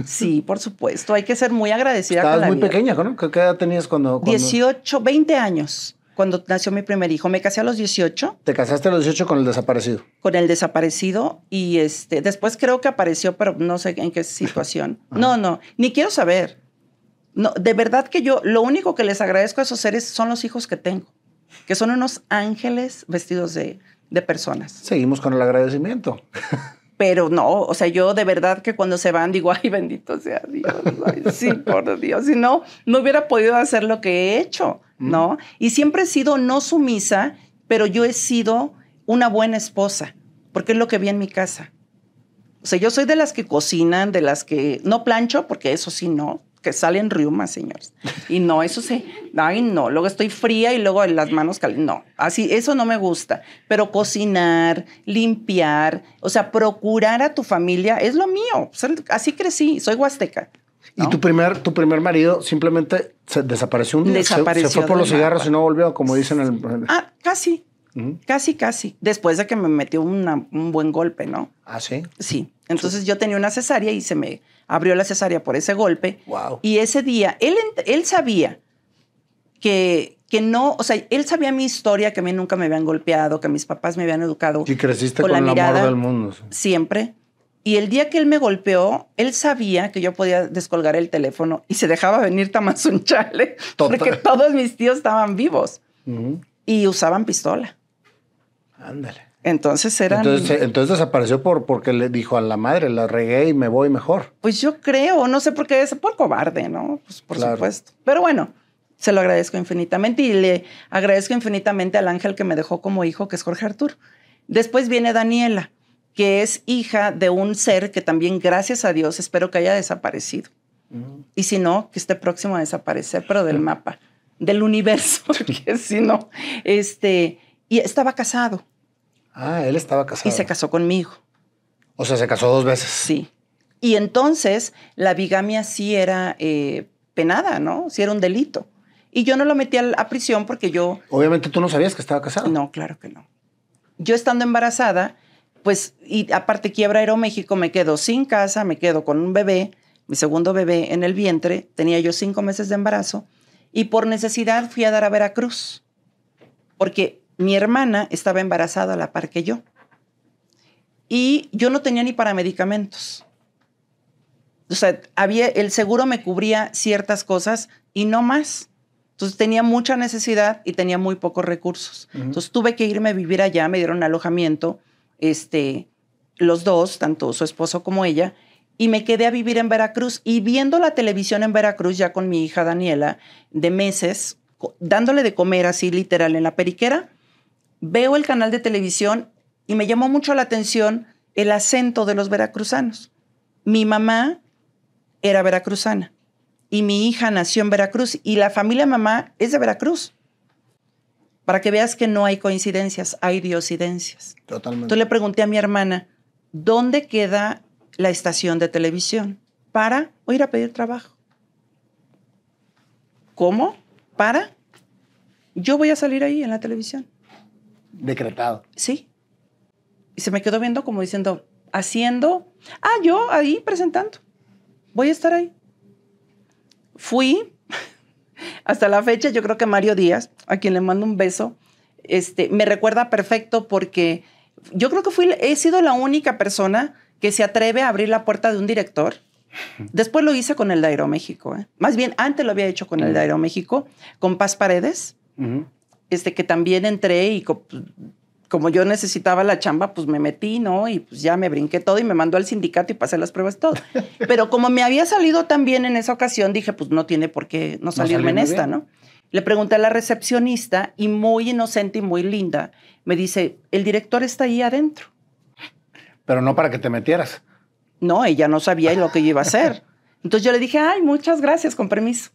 Sí, por supuesto. Hay que ser muy agradecida Estabas muy pequeña, ¿no? ¿Qué edad tenías cuando, 18, 20 años. Cuando nació mi primer hijo, me casé a los 18. ¿Te casaste a los 18 con el desaparecido? Con el desaparecido y este, después creo que apareció, pero no sé en qué (laughs) situación. no, no, ni quiero saber. No, de verdad que yo lo único que les agradezco a esos seres son los hijos que tengo, que son unos ángeles vestidos de, de personas. Seguimos con el agradecimiento. (laughs) pero no, o sea, yo de verdad que cuando se van digo, ay, bendito sea Dios, ay, sí, por Dios, si no, no hubiera podido hacer lo que he hecho, ¿no? Y siempre he sido no sumisa, pero yo he sido una buena esposa, porque es lo que vi en mi casa. O sea, yo soy de las que cocinan, de las que no plancho, porque eso sí no, que salen riumas, señores. Y no, eso sí. ay, no, luego estoy fría y luego las manos calientes. No, así, eso no me gusta. Pero cocinar, limpiar, o sea, procurar a tu familia es lo mío. Así crecí, soy huasteca. ¿Y tu primer, tu primer marido simplemente se desapareció un día? Desapareció se, fue por los cigarros y no volvió, como dicen en el... Ah, casi. Casi, casi. Después de que me metió un buen golpe, ¿no? Ah, sí. Sí. Entonces yo tenía una cesárea y se me abrió la cesárea por ese golpe. Y ese día, él, él sabía que, que no, o sea, él sabía mi historia, que a mí nunca me habían golpeado, que mis papás me habían educado. Y creciste con, el amor del mundo. Siempre. Y el día que él me golpeó, él sabía que yo podía descolgar el teléfono y se dejaba venir chale, porque todos mis tíos estaban vivos y usaban pistola. Ándale. Entonces era. Entonces, desapareció por, porque le dijo a la madre, la regué y me voy mejor. Pues yo creo, no sé por qué, es por cobarde, ¿no? Pues por supuesto. Pero bueno, se lo agradezco infinitamente y le agradezco infinitamente al ángel que me dejó como hijo, que es Jorge artur Después viene Daniela, que es hija de un ser que también, gracias a Dios, espero que haya desaparecido. Mm. Y si no, que esté próximo a desaparecer, pero del mapa, del universo, porque (laughs) si no, este, y estaba casado Ah, él estaba casado. Y se casó conmigo. O sea, se casó dos veces. Sí. Y entonces la bigamia sí era eh, penada, ¿no? Sí era un delito. Y yo no lo metí a, prisión porque yo... Obviamente tú no sabías que estaba casado. No, claro que no. Yo estando embarazada, pues, y aparte quiebra México, me quedo sin casa, me quedo con un bebé, mi segundo bebé en el vientre, tenía yo cinco meses de embarazo, y por necesidad fui a dar a Veracruz, porque mi hermana estaba embarazada a la par que yo. Y yo no tenía ni para medicamentos. O sea, había, el seguro me cubría ciertas cosas y no más. Entonces tenía mucha necesidad y tenía muy pocos recursos. Entonces tuve que irme a vivir allá, me dieron alojamiento, este, los dos, tanto su esposo como ella, y me quedé a vivir en Veracruz y viendo la televisión en Veracruz ya con mi hija Daniela de meses, dándole de comer así literal en la periquera, veo el canal de televisión y me llamó mucho la atención el acento de los veracruzanos. Mi mamá era veracruzana y mi hija nació en Veracruz y la familia mamá es de Veracruz. Para que veas que no hay coincidencias, hay diocidencias. Totalmente. Entonces le pregunté a mi hermana, ¿dónde queda la estación de televisión? Para o ir a pedir trabajo. ¿Cómo? Para. Yo voy a salir ahí en la televisión. Decretado. Sí. Y se me quedó viendo como diciendo, haciendo, ah, yo ahí presentando, voy a estar ahí. Fui, (laughs) hasta la fecha yo creo que Mario Díaz, a quien le mando un beso, este, me recuerda perfecto porque yo creo que fui, he sido la única persona que se atreve a abrir la puerta de un director. Después lo hice con el de Aeroméxico. ¿eh? Más bien, antes lo había hecho con el de Aeroméxico, con Paz Paredes. Este, que también entré y como yo necesitaba la chamba, pues me metí, ¿no? Y pues ya me brinqué todo y me mandó al sindicato y pasé las pruebas todo. (laughs) Pero como me había salido también en esa ocasión, dije, pues no tiene por qué no salirme en esta, ¿no? Le pregunté a la recepcionista y muy inocente y muy linda, me dice, el director está ahí adentro. Pero no para que te metieras. No, ella no sabía lo que yo iba a hacer. (laughs) Entonces yo le dije, ay, muchas gracias, con permiso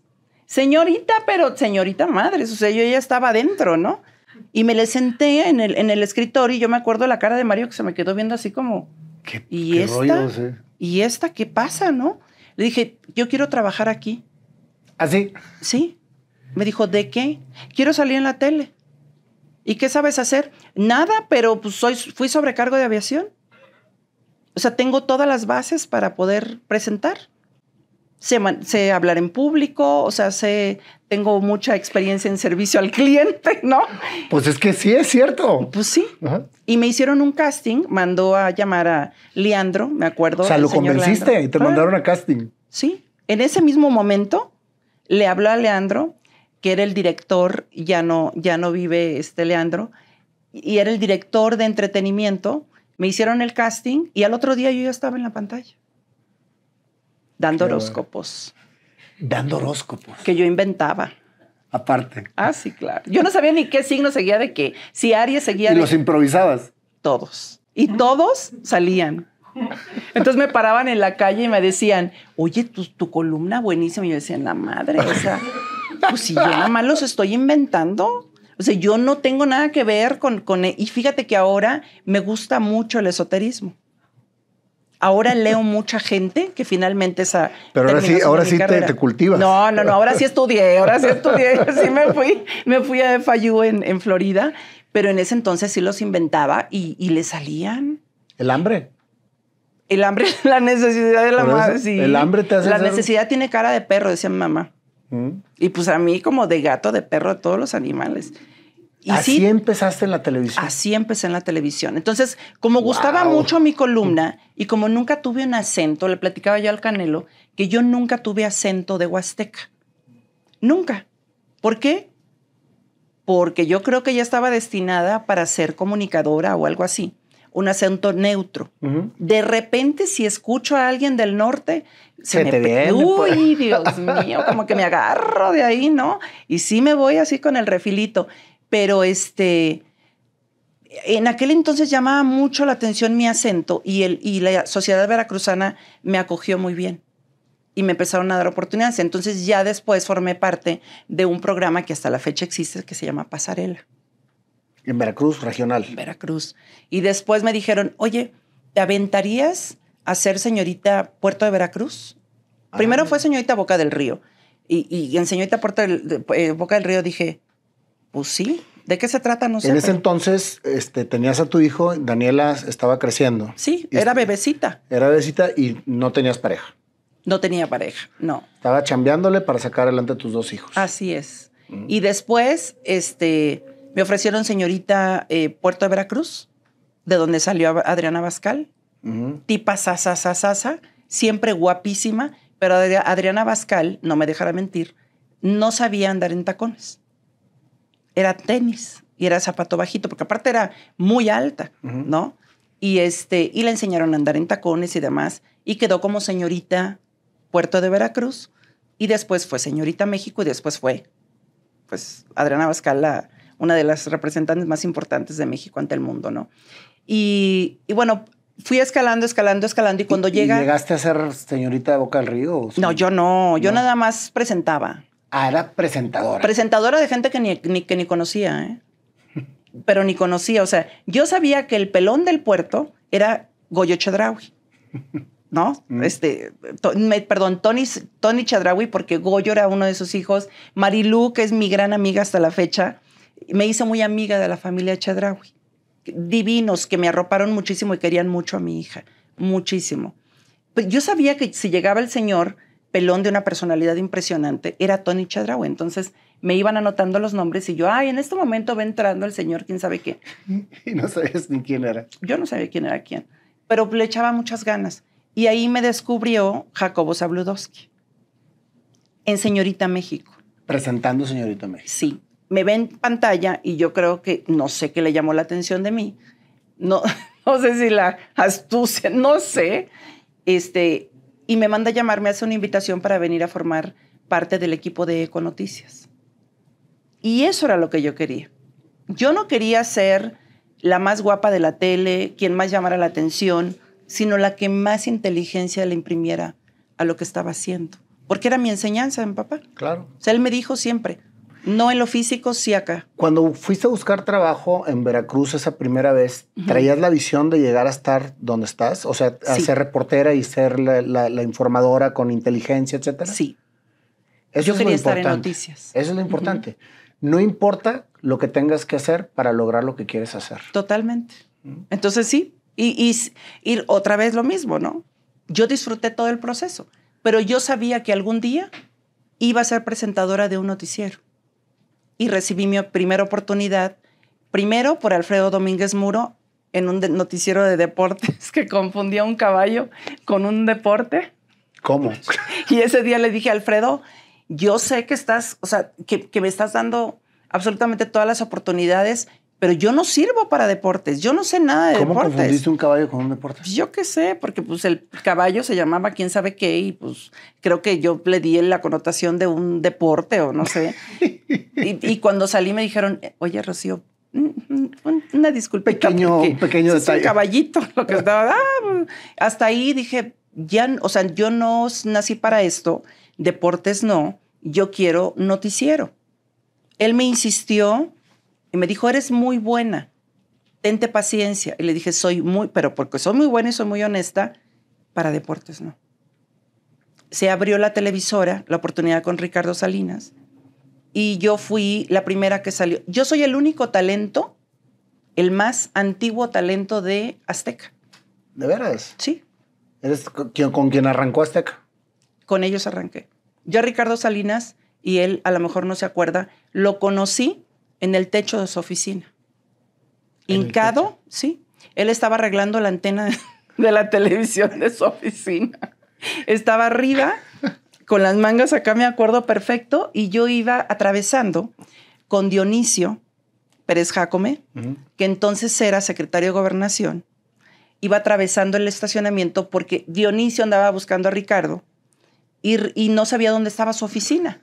señorita, pero señorita madre, o sea, yo ya estaba adentro, ¿no? Y me le senté en el, escritorio y yo me acuerdo la cara de Mario que se me quedó viendo así como, ¿Qué, ¿y esta? ¿Y esta qué pasa, no? Le dije, yo quiero trabajar aquí. ¿Así? ¿Ah, sí. Me dijo, ¿de qué? Quiero salir en la tele. ¿Y qué sabes hacer? Nada, pero pues soy, fui sobrecargo de aviación. O sea, tengo todas las bases para poder presentar. Sé, hablar en público, o sea, sé, tengo mucha experiencia en servicio al cliente, (laughs) ¿no? Pues es que sí, es cierto. Pues sí. Y me hicieron un casting, mandó a llamar a Leandro, me acuerdo. O sea, lo convenciste y te mandaron a casting. Sí. En ese mismo momento le habló a Leandro, que era el director, ya no, ya no vive este Leandro, y era el director de entretenimiento. Me hicieron el casting y al otro día yo ya estaba en la pantalla dando horóscopos. Dando horóscopos. Que yo inventaba. Aparte. Ah, sí, claro. Yo no sabía ni qué signo seguía de qué. Si Aries seguía. ¿Y los improvisabas? Todos. Y todos salían. Entonces me paraban en la calle y me decían, oye, tu, tu columna buenísima. Y yo decía, la madre, o sea, pues si yo nada más los estoy inventando. O sea, yo no tengo nada que ver con, con... E-, y fíjate que ahora me gusta mucho el esoterismo. Ahora leo mucha gente que finalmente esa. Pero ahora sí, ahora sí te, cultivas. No, no, no, ahora sí estudié, ahora sí estudié, (laughs) sí me fui, me fui a FIU en, Florida, pero en ese entonces sí los inventaba y, y le salían. ¿El hambre? El hambre, (laughs) la necesidad de la madre, sí. El hambre te hace. La necesidad tiene cara de perro, decía mi mamá. Mm. Y pues a mí, como de gato, de perro, todos los animales así empezaste en la televisión. Así empecé en la televisión. Entonces, como gustaba mucho mi columna y como nunca tuve un acento, le platicaba yo al Canelo que yo nunca tuve acento de Huasteca. Nunca. ¿Por qué? Porque yo creo que ya estaba destinada para ser comunicadora o algo así. Un acento neutro. De repente, si escucho a alguien del norte, se, me Uy, pues. Dios mío, como que me agarro de ahí, ¿no? Y sí me voy así con el refilito pero este, en aquel entonces llamaba mucho la atención mi acento y, el, y la sociedad veracruzana me acogió muy bien y me empezaron a dar oportunidades. Entonces ya después formé parte de un programa que hasta la fecha existe que se llama Pasarela. En Veracruz, regional. En Veracruz. Y después me dijeron, oye, ¿te aventarías a ser señorita Puerto de Veracruz? Ah. Primero fue señorita Boca del Río. Y, en señorita Puerto de, eh, Boca del Río dije, pues sí. ¿De qué se trata? No sé. En ese entonces este, tenías a tu hijo, Daniela estaba creciendo. Sí, era bebecita. Era bebecita y no tenías pareja. No tenía pareja, no. Estaba chambeándole para sacar adelante a tus dos hijos. Así es. Mm. Y después este, me ofrecieron señorita eh, Puerto de Veracruz, de donde salió Adriana Bascal. Tipa sasa, sasa, siempre guapísima, pero Adriana Bascal, no me dejará mentir, no sabía andar en tacones era tenis y era zapato bajito, porque aparte era muy alta, ¿no? Y, este, y le enseñaron a andar en tacones y demás, y quedó como señorita Puerto de Veracruz, y después fue señorita México, y después fue, pues, Adriana Bascal, una de las representantes más importantes de México ante el mundo, ¿no? Y, y bueno, fui escalando, escalando, escalando, y cuando llega... ¿Llegaste a ser señorita de Boca del Río? no, yo no, yo nada más presentaba. Ah, era presentadora. Presentadora de gente que ni, que ni conocía, ¿eh? (laughs) Pero ni conocía. O sea, yo sabía que el pelón del puerto era Goyo Chedraui. ¿no? (laughs) Mm. Este, perdón, Tony, Tony Chadrawi, porque Goyo era uno de sus hijos. Marilu, que es mi gran amiga hasta la fecha, me hizo muy amiga de la familia Chadrawi. Divinos, que me arroparon muchísimo y querían mucho a mi hija, muchísimo. yo sabía que si llegaba el señor, pelón de una personalidad impresionante, era Tony Chedraui. Entonces me iban anotando los nombres y yo, ay, en este momento va entrando el señor, quién sabe qué. (laughs) y no sabías ni quién era. Yo no sabía quién era quién, pero le echaba muchas ganas. Y ahí me descubrió Jacobo Zabludowski en Señorita México. Presentando Señorita México. Sí, me ve en pantalla y yo creo que no sé qué le llamó la atención de mí. No, (laughs) no sé si la astucia, no sé. Este, y me manda a llamar, me hace una invitación para venir a formar parte del equipo de Econoticias. Y eso era lo que yo quería. Yo no quería ser la más guapa de la tele, quien más llamara la atención, sino la que más inteligencia le imprimiera a lo que estaba haciendo. Porque era mi enseñanza de papá. Claro. O sea, él me dijo siempre, no, en lo físico sí acá. Cuando fuiste a buscar trabajo en Veracruz esa primera vez, ¿traías la visión de llegar a estar donde estás? O sea, a ser reportera y ser la, informadora con inteligencia, etcétera. Sí. Eso es lo estar Eso es lo importante. No importa lo que tengas que hacer para lograr lo que quieres hacer. Totalmente. Entonces sí. Y, y otra vez lo mismo, ¿no? Yo disfruté todo el proceso, pero yo sabía que algún día iba a ser presentadora de un noticiero y recibí mi primera oportunidad, primero por Alfredo Domínguez Muro en un noticiero de deportes (laughs) que confundía un caballo con un deporte. ¿Cómo? Y ese día le dije, Alfredo, yo sé que estás, o sea, que, que me estás dando absolutamente todas las oportunidades, pero yo no sirvo para deportes, yo no sé nada de deportes. ¿Cómo confundiste un caballo con un deporte? Pues yo qué sé, porque pues el caballo se llamaba quién sabe qué y pues creo que yo le di la connotación de un deporte o no sé. (laughs) y, cuando salí me dijeron, oye Rocío, una disculpa. Pequeño, pequeño detalle. Un caballito, lo que (laughs) estaba. Ah, hasta ahí dije, ya, o sea, yo no nací para esto, deportes no, yo quiero noticiero. Él me insistió, y me dijo, eres muy buena, tente paciencia. Y le dije, soy muy, pero porque soy muy buena y soy muy honesta, para deportes no. Se abrió la televisora, la oportunidad con Ricardo Salinas, y yo fui la primera que salió. Yo soy el único talento, el más antiguo talento de Azteca. ¿De veras? Sí. ¿Eres con quien arrancó Azteca? Con ellos arranqué. Yo Ricardo Salinas, y él a lo mejor no se acuerda, lo conocí en el techo de su oficina. Hincado, sí. Él estaba arreglando la antena (laughs) de la televisión de su oficina. Estaba arriba, con las mangas acá, me acuerdo perfecto, y yo iba atravesando con Dionisio Pérez Jacome, que entonces era secretario de Gobernación. Iba atravesando el estacionamiento porque Dionisio andaba buscando a Ricardo y, y no sabía dónde estaba su oficina.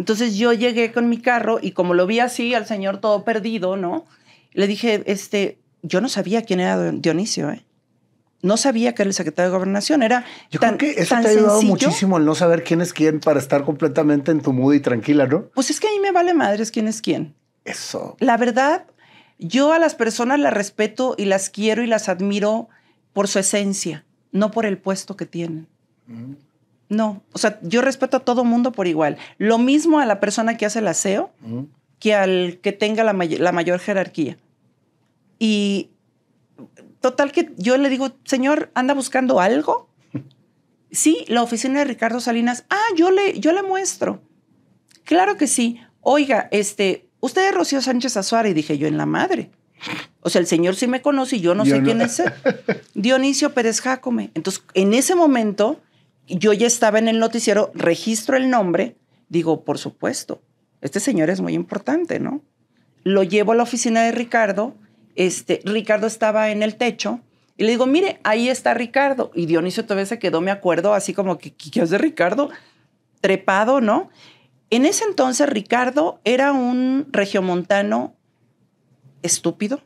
Entonces yo llegué con mi carro y como lo vi así al señor todo perdido, ¿no? Le dije, este, yo no sabía quién era Dionisio, ¿eh? No sabía que era el secretario de gobernación. Era yo tan, creo que eso te ha ayudado muchísimo el no saber quién es quién para estar completamente en tu mudo y tranquila, ¿no? Pues es que a mí me vale madres quién es quién. Eso. La verdad, yo a las personas las respeto y las quiero y las admiro por su esencia, no por el puesto que tienen. Mm. No, o sea, yo respeto a todo mundo por igual. Lo mismo a la persona que hace el aseo que al que tenga la, mayor jerarquía. Y total que yo le digo, señor, ¿anda buscando algo? (laughs) sí, la oficina de Ricardo Salinas. Ah, yo le, yo le muestro. Claro que sí. Oiga, este, usted es Rocío Sánchez Azuara. Y dije yo, en la madre. O sea, el señor sí me conoce y yo no sé quién es él. (laughs) Dionisio Pérez Jácome. Entonces, en ese momento yo ya estaba en el noticiero, registro el nombre, digo, por supuesto, este señor es muy importante, ¿no? Lo llevo a la oficina de Ricardo, este, Ricardo estaba en el techo, y le digo, mire, ahí está Ricardo. Y Dionisio todavía se quedó, me acuerdo, así como que, ¿qué hace de Ricardo? Trepado, ¿no? En ese entonces, Ricardo era un regiomontano estúpido,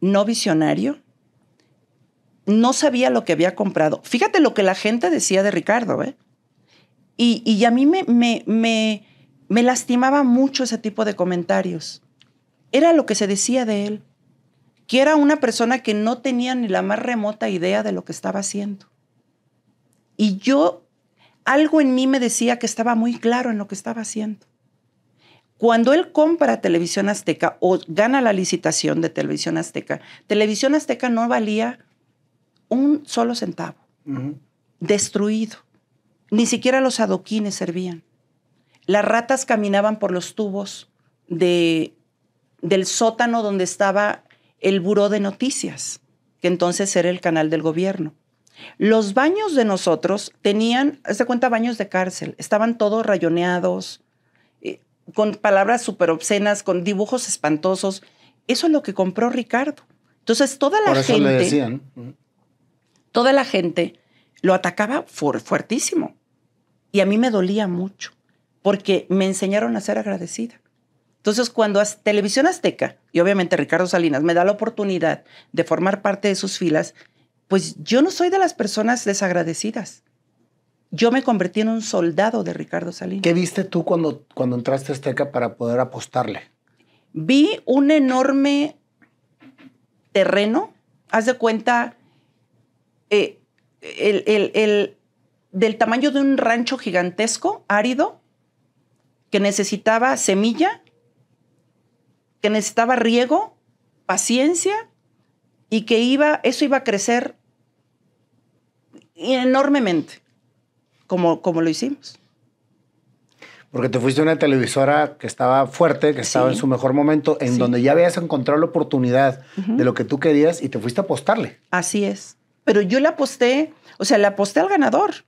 no visionario, no sabía lo que había comprado. Fíjate lo que la gente decía de Ricardo, ¿eh? Y, a mí me, me, me, me lastimaba mucho ese tipo de comentarios. Era lo que se decía de él, que era una persona que no tenía ni la más remota idea de lo que estaba haciendo. Y yo, algo en mí me decía que estaba muy claro en lo que estaba haciendo. Cuando él compra Televisión Azteca o gana la licitación de Televisión Azteca, Televisión Azteca no valía un solo centavo, destruido. Ni siquiera los adoquines servían. Las ratas caminaban por los tubos de, del sótano donde estaba el buró de noticias, que entonces era el canal del gobierno. Los baños de nosotros tenían, se cuenta, baños de cárcel. Estaban todos rayoneados, eh, con palabras súper obscenas, con dibujos espantosos. Eso es lo que compró Ricardo. Entonces, toda la gente. decían toda la gente lo atacaba fuertísimo. Y a mí me dolía mucho, porque me enseñaron a ser agradecida. Entonces, cuando Televisión Azteca, y obviamente Ricardo Salinas, me da la oportunidad de formar parte de sus filas, pues yo no soy de las personas desagradecidas. Yo me convertí en un soldado de Ricardo Salinas. ¿Qué viste tú cuando, cuando entraste a Azteca para poder apostarle? Vi un enorme terreno. Haz de cuenta, eh, el, del tamaño de un rancho gigantesco, árido, que necesitaba semilla, que necesitaba riego, paciencia, y que iba, eso iba a crecer enormemente, como, como lo hicimos. Porque te fuiste a una televisora que estaba fuerte, que estaba en su mejor momento, en donde ya habías encontrado la oportunidad de lo que tú querías y te fuiste a apostarle. Así es pero yo le aposté, o sea, le aposté al ganador.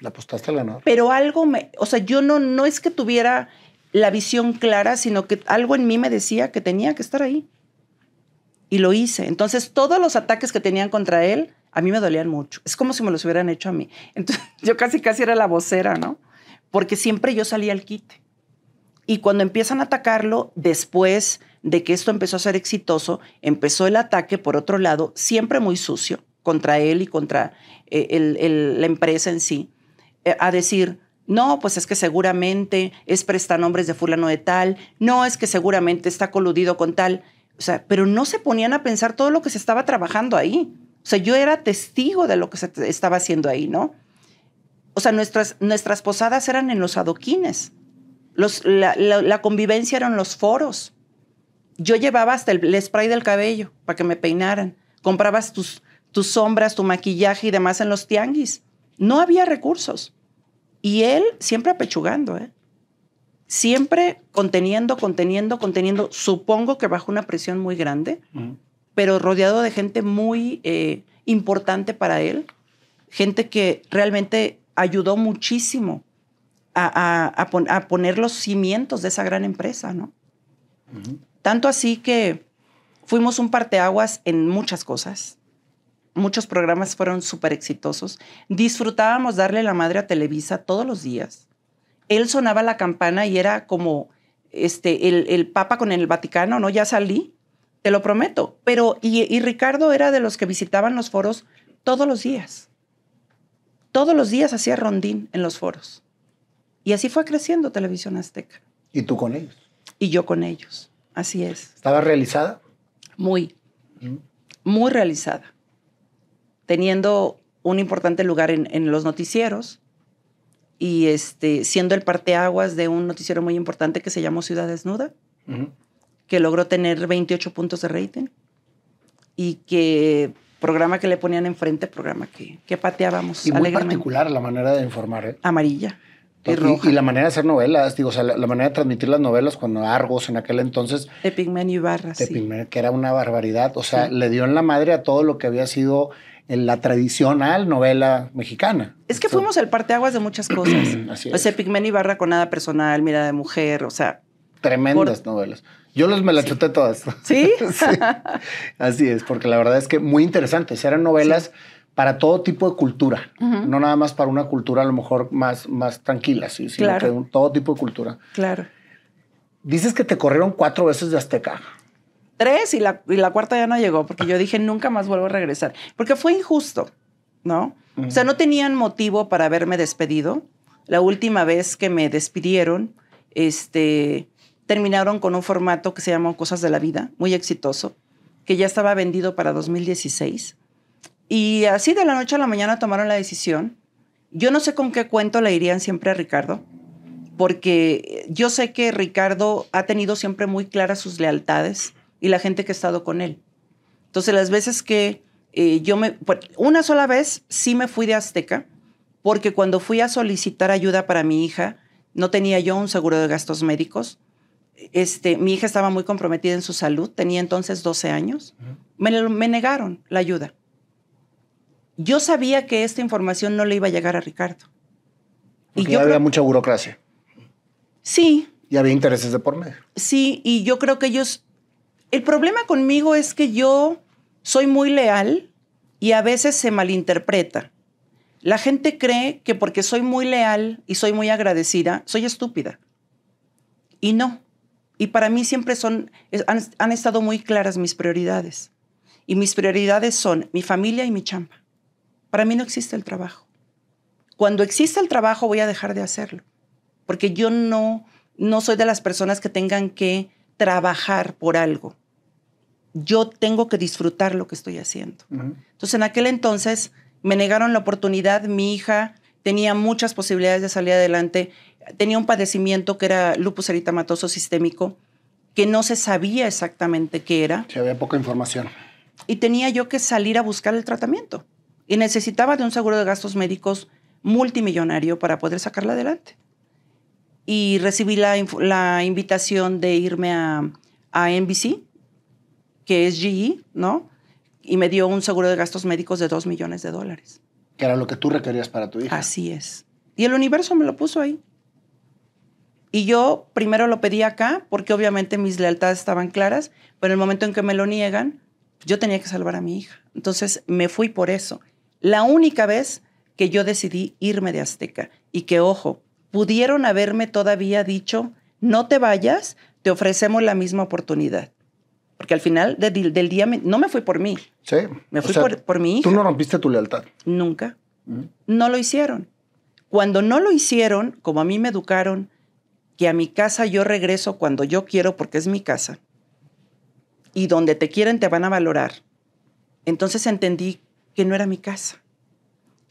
¿La apostaste al ganador. Pero algo me, o sea, yo no, no es que tuviera la visión clara, sino que algo en mí me decía que tenía que estar ahí. Y lo hice. Entonces, todos los ataques que tenían contra él, a mí me dolían mucho. Es como si me los hubieran hecho a mí. (laughs) Entonces, yo casi, casi era la vocera, ¿no? Porque siempre yo salía al quite. Y cuando empiezan a atacarlo, después de que esto empezó a ser exitoso, empezó el ataque, por otro lado, siempre muy sucio, contra él y contra eh, la empresa en sí, eh, a decir, no, pues es que seguramente es prestanombres de fulano de tal, no, es que seguramente está coludido con tal. O sea, pero no se ponían a pensar todo lo que se estaba trabajando ahí. O sea, yo era testigo de lo que se estaba haciendo ahí, ¿no? O sea, nuestras, nuestras posadas eran en los adoquines. Los, la, convivencia eran los foros. Yo llevaba hasta el spray del cabello para que me peinaran. Comprabas tus, tus sombras, tu maquillaje y demás en los tianguis. No había recursos. Y él siempre apechugando, ¿eh? siempre conteniendo, conteniendo, conteniendo, supongo que bajo una presión muy grande, pero rodeado de gente muy eh, importante para él, gente que realmente ayudó muchísimo a, poner los cimientos de esa gran empresa, ¿no? Tanto así que fuimos un parteaguas en muchas cosas. Muchos programas fueron súper exitosos. Disfrutábamos darle la madre a Televisa todos los días. Él sonaba la campana y era como este, el, Papa con el Vaticano, ¿no? Ya salí, te lo prometo. Pero, y, y Ricardo era de los que visitaban los foros todos los días. Todos los días hacía rondín en los foros. Y así fue creciendo Televisión Azteca. ¿Y tú con ellos? Y yo con ellos, así es. ¿Estaba realizada? Muy, mm. muy realizada teniendo un importante lugar en, los noticieros y este, siendo el parteaguas de un noticiero muy importante que se llamó Ciudad Desnuda, que logró tener 28 puntos de rating y que programa que le ponían enfrente, programa que, pateábamos. Y muy particular la manera de informar. ¿eh? Amarilla. Y, y, la manera de hacer novelas, digo, o sea, la, manera de transmitir las novelas cuando Argos en aquel entonces. De Pigmen y Barras. de Pigmen, que era una barbaridad. O sea, le dio en la madre a todo lo que había sido en la tradicional novela mexicana. Es que fuimos el parteaguas de muchas cosas. (clears throat) Así es. O sea, Pigmen y Barra con nada personal, Mira de mujer, o sea. Tremendas novelas. Yo los me las sí. todas. (laughs) (laughs) ¿Sí? Así es, porque la verdad es que muy interesantes. Eran novelas para todo tipo de cultura, no nada más para una cultura a lo mejor más, más tranquila, sino claro. que todo tipo de cultura. Claro. Dices que te corrieron cuatro veces de Azteca tres y la, cuarta ya no llegó porque yo dije nunca más vuelvo a regresar, porque fue injusto, ¿no? O sea, no tenían motivo para haberme despedido. La última vez que me despidieron, este, terminaron con un formato que se llamó Cosas de la Vida, muy exitoso, que ya estaba vendido para 2016. Y así de la noche a la mañana tomaron la decisión. Yo no sé con qué cuento le irían siempre a Ricardo, porque yo sé que Ricardo ha tenido siempre muy claras sus lealtades y la gente que ha estado con él. Entonces, las veces que eh, yo me... Una sola vez sí me fui de Azteca, porque cuando fui a solicitar ayuda para mi hija, no tenía yo un seguro de gastos médicos. Este, mi hija estaba muy comprometida en su salud, tenía entonces 12 años. Me, negaron la ayuda. Yo sabía que esta información no le iba a llegar a Ricardo. y yo había mucha burocracia. Sí. Y había intereses de por medio. Sí, y yo creo que ellos el problema conmigo es que yo soy muy leal y a veces se malinterpreta. La gente cree que porque soy muy leal y soy muy agradecida, soy estúpida. Y no. Y para mí siempre son, han, estado muy claras mis prioridades. Y mis prioridades son mi familia y mi chamba. Para mí no existe el trabajo. Cuando existe el trabajo voy a dejar de hacerlo, porque yo no, no soy de las personas que tengan que trabajar por algo. Yo tengo que disfrutar lo que estoy haciendo. Entonces, en aquel entonces me negaron la oportunidad, mi hija tenía muchas posibilidades de salir adelante, tenía un padecimiento que era lupus eritematoso sistémico, que no se sabía exactamente qué era. Se había poca información. Y tenía yo que salir a buscar el tratamiento. Y necesitaba de un seguro de gastos médicos multimillonario para poder sacarla adelante y recibí la, invitación de irme a, a, NBC, que es GE, ¿no? Y me dio un seguro de gastos médicos de 2 millones de dólares. Que era lo que tú requerías para tu hija. Así es. Y el universo me lo puso ahí. Y yo primero lo pedí acá porque obviamente mis lealtades estaban claras, pero en el momento en que me lo niegan, yo tenía que salvar a mi hija. Entonces me fui por eso. La única vez que yo decidí irme de Azteca y que, ojo, pudieron haberme todavía dicho, no te vayas, te ofrecemos la misma oportunidad. Porque al final del día no me fui por mí. Sí. Me fui por, mí mi Tú no rompiste tu lealtad. Nunca. Mm. No lo hicieron. Cuando no lo hicieron, como a mí me educaron, que a mi casa yo regreso cuando yo quiero porque es mi casa. Y donde te quieren te van a valorar. Entonces entendí que no era mi casa.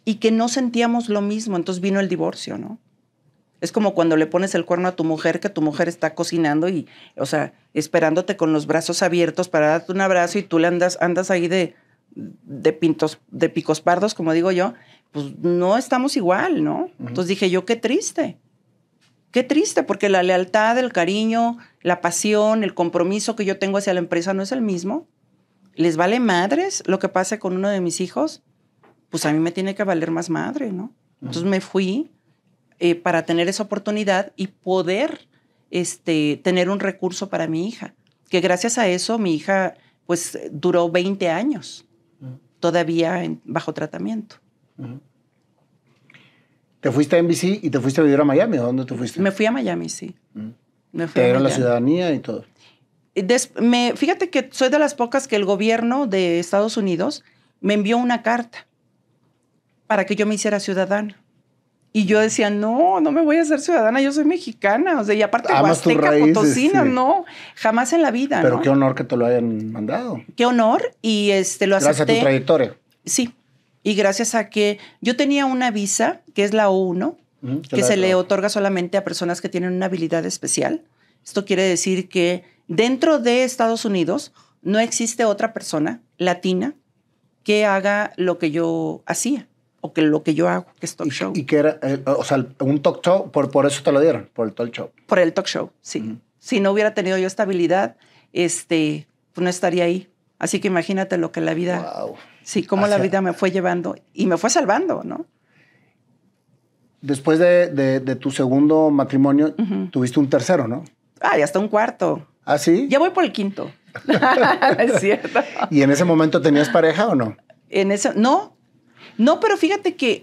Y que no sentíamos lo mismo. Entonces vino el divorcio, ¿no? Es como cuando le pones el cuerno a tu mujer, que tu mujer está cocinando y, o sea, esperándote con los brazos abiertos para darte un abrazo y tú le andas, andas ahí de, de pintos, de picos pardos, como digo yo, pues no estamos igual, ¿no? Entonces dije yo, qué triste, qué triste, porque la lealtad, el cariño, la pasión, el compromiso que yo tengo hacia la empresa no es el mismo. ¿Les vale madres lo que pase con uno de mis hijos? Pues a mí me tiene que valer más madre, ¿no? Entonces me fui eh, para tener esa oportunidad y poder este, tener un recurso para mi hija. Que gracias a eso mi hija pues duró 20 años todavía bajo tratamiento. Te fuiste a NBC y te fuiste a vivir a Miami, dónde te fuiste? Me fui a Miami, sí. te dieron la ciudadanía y todo. Eh, fíjate que soy de las pocas que el gobierno de Estados Unidos me envió una carta para que yo me hiciera ciudadana. Y yo decía, no, no me voy a ser ciudadana, yo soy mexicana. O sea, y aparte Amas huasteca, potosina, no, jamás en la vida. Pero qué honor que te lo hayan mandado. Qué honor, y este lo gracias acepté. Gracias a tu trayectoria. Sí, y gracias a que yo tenía una visa, que es la O1, que se le otorga solamente a personas que tienen una habilidad especial. Esto quiere decir que dentro de Estados Unidos no existe otra persona latina que haga lo que yo hacía que lo que yo hago, que es talk show. ¿Y, que era, eh, o sea, un talk show, por, por eso te lo dieron, por el talk show? Por el talk show, sí. Si no hubiera tenido yo estabilidad, este, pues no estaría ahí. Así que imagínate lo que la vida, wow. sí, cómo la vida me fue llevando y me fue salvando, ¿no? Después de, tu segundo matrimonio, tuviste un tercero, ¿no? Ah, y hasta un cuarto. ¿Ah, sí? Ya voy por el quinto. (laughs) es cierto. (laughs) ¿Y en ese momento tenías pareja o no? En ese, no, no, pero fíjate que...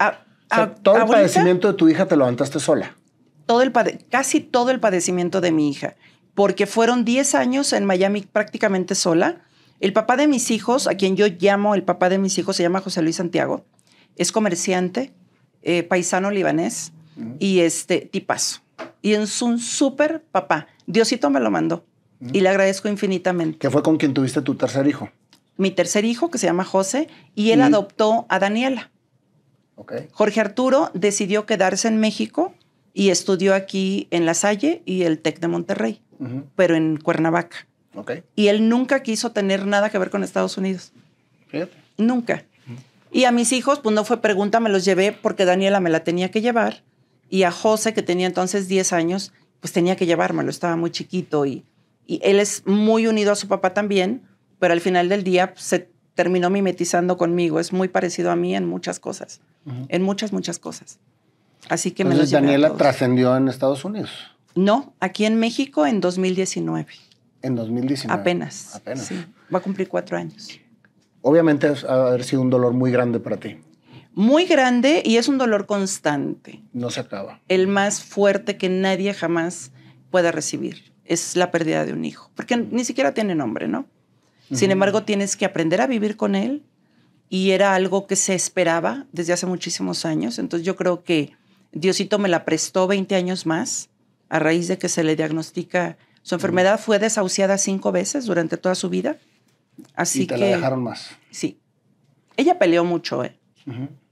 todo el padecimiento de tu hija te lo levantaste sola. Todo el casi todo el padecimiento de mi hija, porque fueron 10 años en Miami prácticamente sola. El papá de mis hijos, a quien yo llamo el papá de mis hijos, se llama José Luis Santiago, es comerciante, eh, paisano libanés mm. y este tipazo. Y es un súper papá. Diosito me lo mandó mm. y le agradezco infinitamente. Que fue con quien tuviste tu tercer hijo mi tercer hijo, que se llama José, y él adoptó a Daniela. Jorge Arturo decidió quedarse en México y estudió aquí en La Salle y el TEC de Monterrey, pero en Cuernavaca. Y él nunca quiso tener nada que ver con Estados Unidos. Nunca. Y a mis hijos, pues no fue pregunta, me los llevé porque Daniela me la tenía que llevar. Y a José, que tenía entonces 10 años, pues tenía que llevármelo, estaba muy chiquito. y él es muy unido a su papá también pero al final del día se terminó mimetizando conmigo. Es muy parecido a mí en muchas cosas, en muchas, muchas cosas. Así que Entonces, me Daniela trascendió en Estados Unidos. No, aquí en México en 2019. En 2019. Apenas. Apenas. Sí, va a cumplir cuatro años. Obviamente ha haber sido un dolor muy grande para ti. Muy grande y es un dolor constante. No se acaba. El más fuerte que nadie jamás pueda recibir es la pérdida de un hijo, porque ni siquiera tiene nombre, ¿no? Sin embargo, tienes que aprender a vivir con él y era algo que se esperaba desde hace muchísimos años. Entonces yo creo que Diosito me la prestó 20 años más a raíz de que se le diagnostica. Su enfermedad fue desahuciada cinco veces durante toda su vida. Así y te que, la dejaron más. Sí. Ella peleó mucho, ¿eh?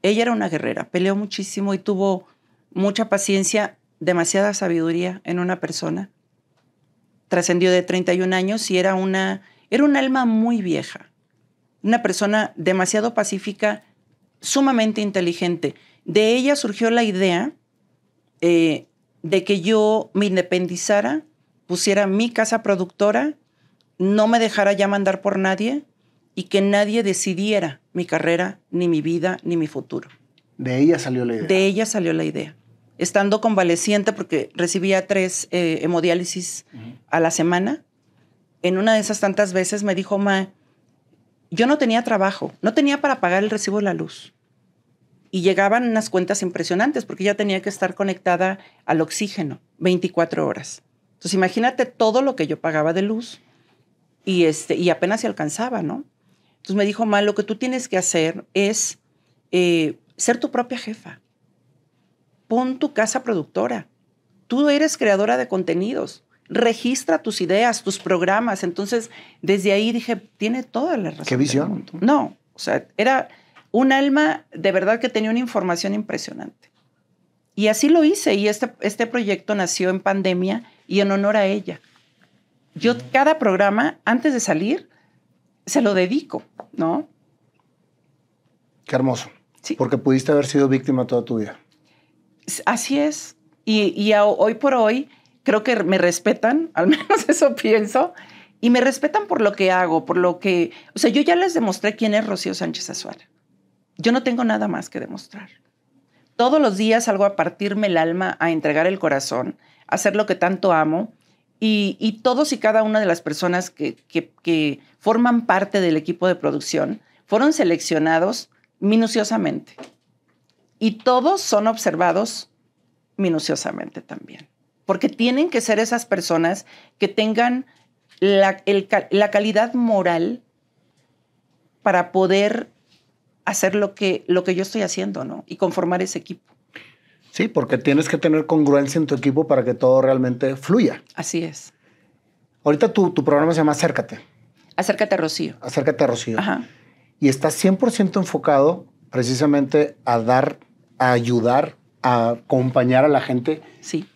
Ella era una guerrera, peleó muchísimo y tuvo mucha paciencia, demasiada sabiduría en una persona. Trascendió de 31 años y era una era un alma muy vieja, una persona demasiado pacífica, sumamente inteligente. De ella surgió la idea eh, de que yo me independizara, pusiera mi casa productora, no me dejara ya mandar por nadie y que nadie decidiera mi carrera, ni mi vida, ni mi futuro. De ella salió la idea. De ella salió la idea. Estando convaleciente, porque recibía tres eh, hemodiálisis a la semana, en una de esas tantas veces me dijo, Ma, yo no tenía trabajo, no tenía para pagar el recibo de la luz. Y llegaban unas cuentas impresionantes porque ya tenía que estar conectada al oxígeno 24 horas. Entonces imagínate todo lo que yo pagaba de luz y, este, y apenas se alcanzaba, ¿no? Entonces me dijo, Ma, lo que tú tienes que hacer es eh, ser tu propia jefa. Pon tu casa productora. Tú eres creadora de contenidos registra tus ideas, tus programas. Entonces, desde ahí dije, tiene toda la razón. ¿Qué visión? No, o sea, era un alma de verdad que tenía una información impresionante. Y así lo hice y este, este proyecto nació en pandemia y en honor a ella. Yo cada programa, antes de salir, se lo dedico, ¿no? Qué hermoso. Sí. Porque pudiste haber sido víctima toda tu vida. Así es. Y, hoy por hoy creo que me respetan, (laughs) al menos eso pienso, y me respetan por lo que hago, por lo que, o sea, yo ya les demostré quién es Rocío Sánchez Azuara. Yo no tengo nada más que demostrar. Todos los días salgo a partirme el alma, a entregar el corazón, a hacer lo que tanto amo. Y, todos y cada una de las personas que forman parte del equipo de producción fueron seleccionados minuciosamente. Y todos son observados minuciosamente también porque tienen que ser esas personas que tengan la, calidad moral para poder hacer lo que, lo que yo estoy haciendo, ¿no? Y conformar ese equipo. Sí, porque tienes que tener congruencia en tu equipo para que todo realmente fluya. Así es. Ahorita tu, tu programa se llama Acércate. Acércate a Rocío. Acércate a Rocío. Ajá. Y está 100% enfocado precisamente a dar, a ayudar acompañar a la gente,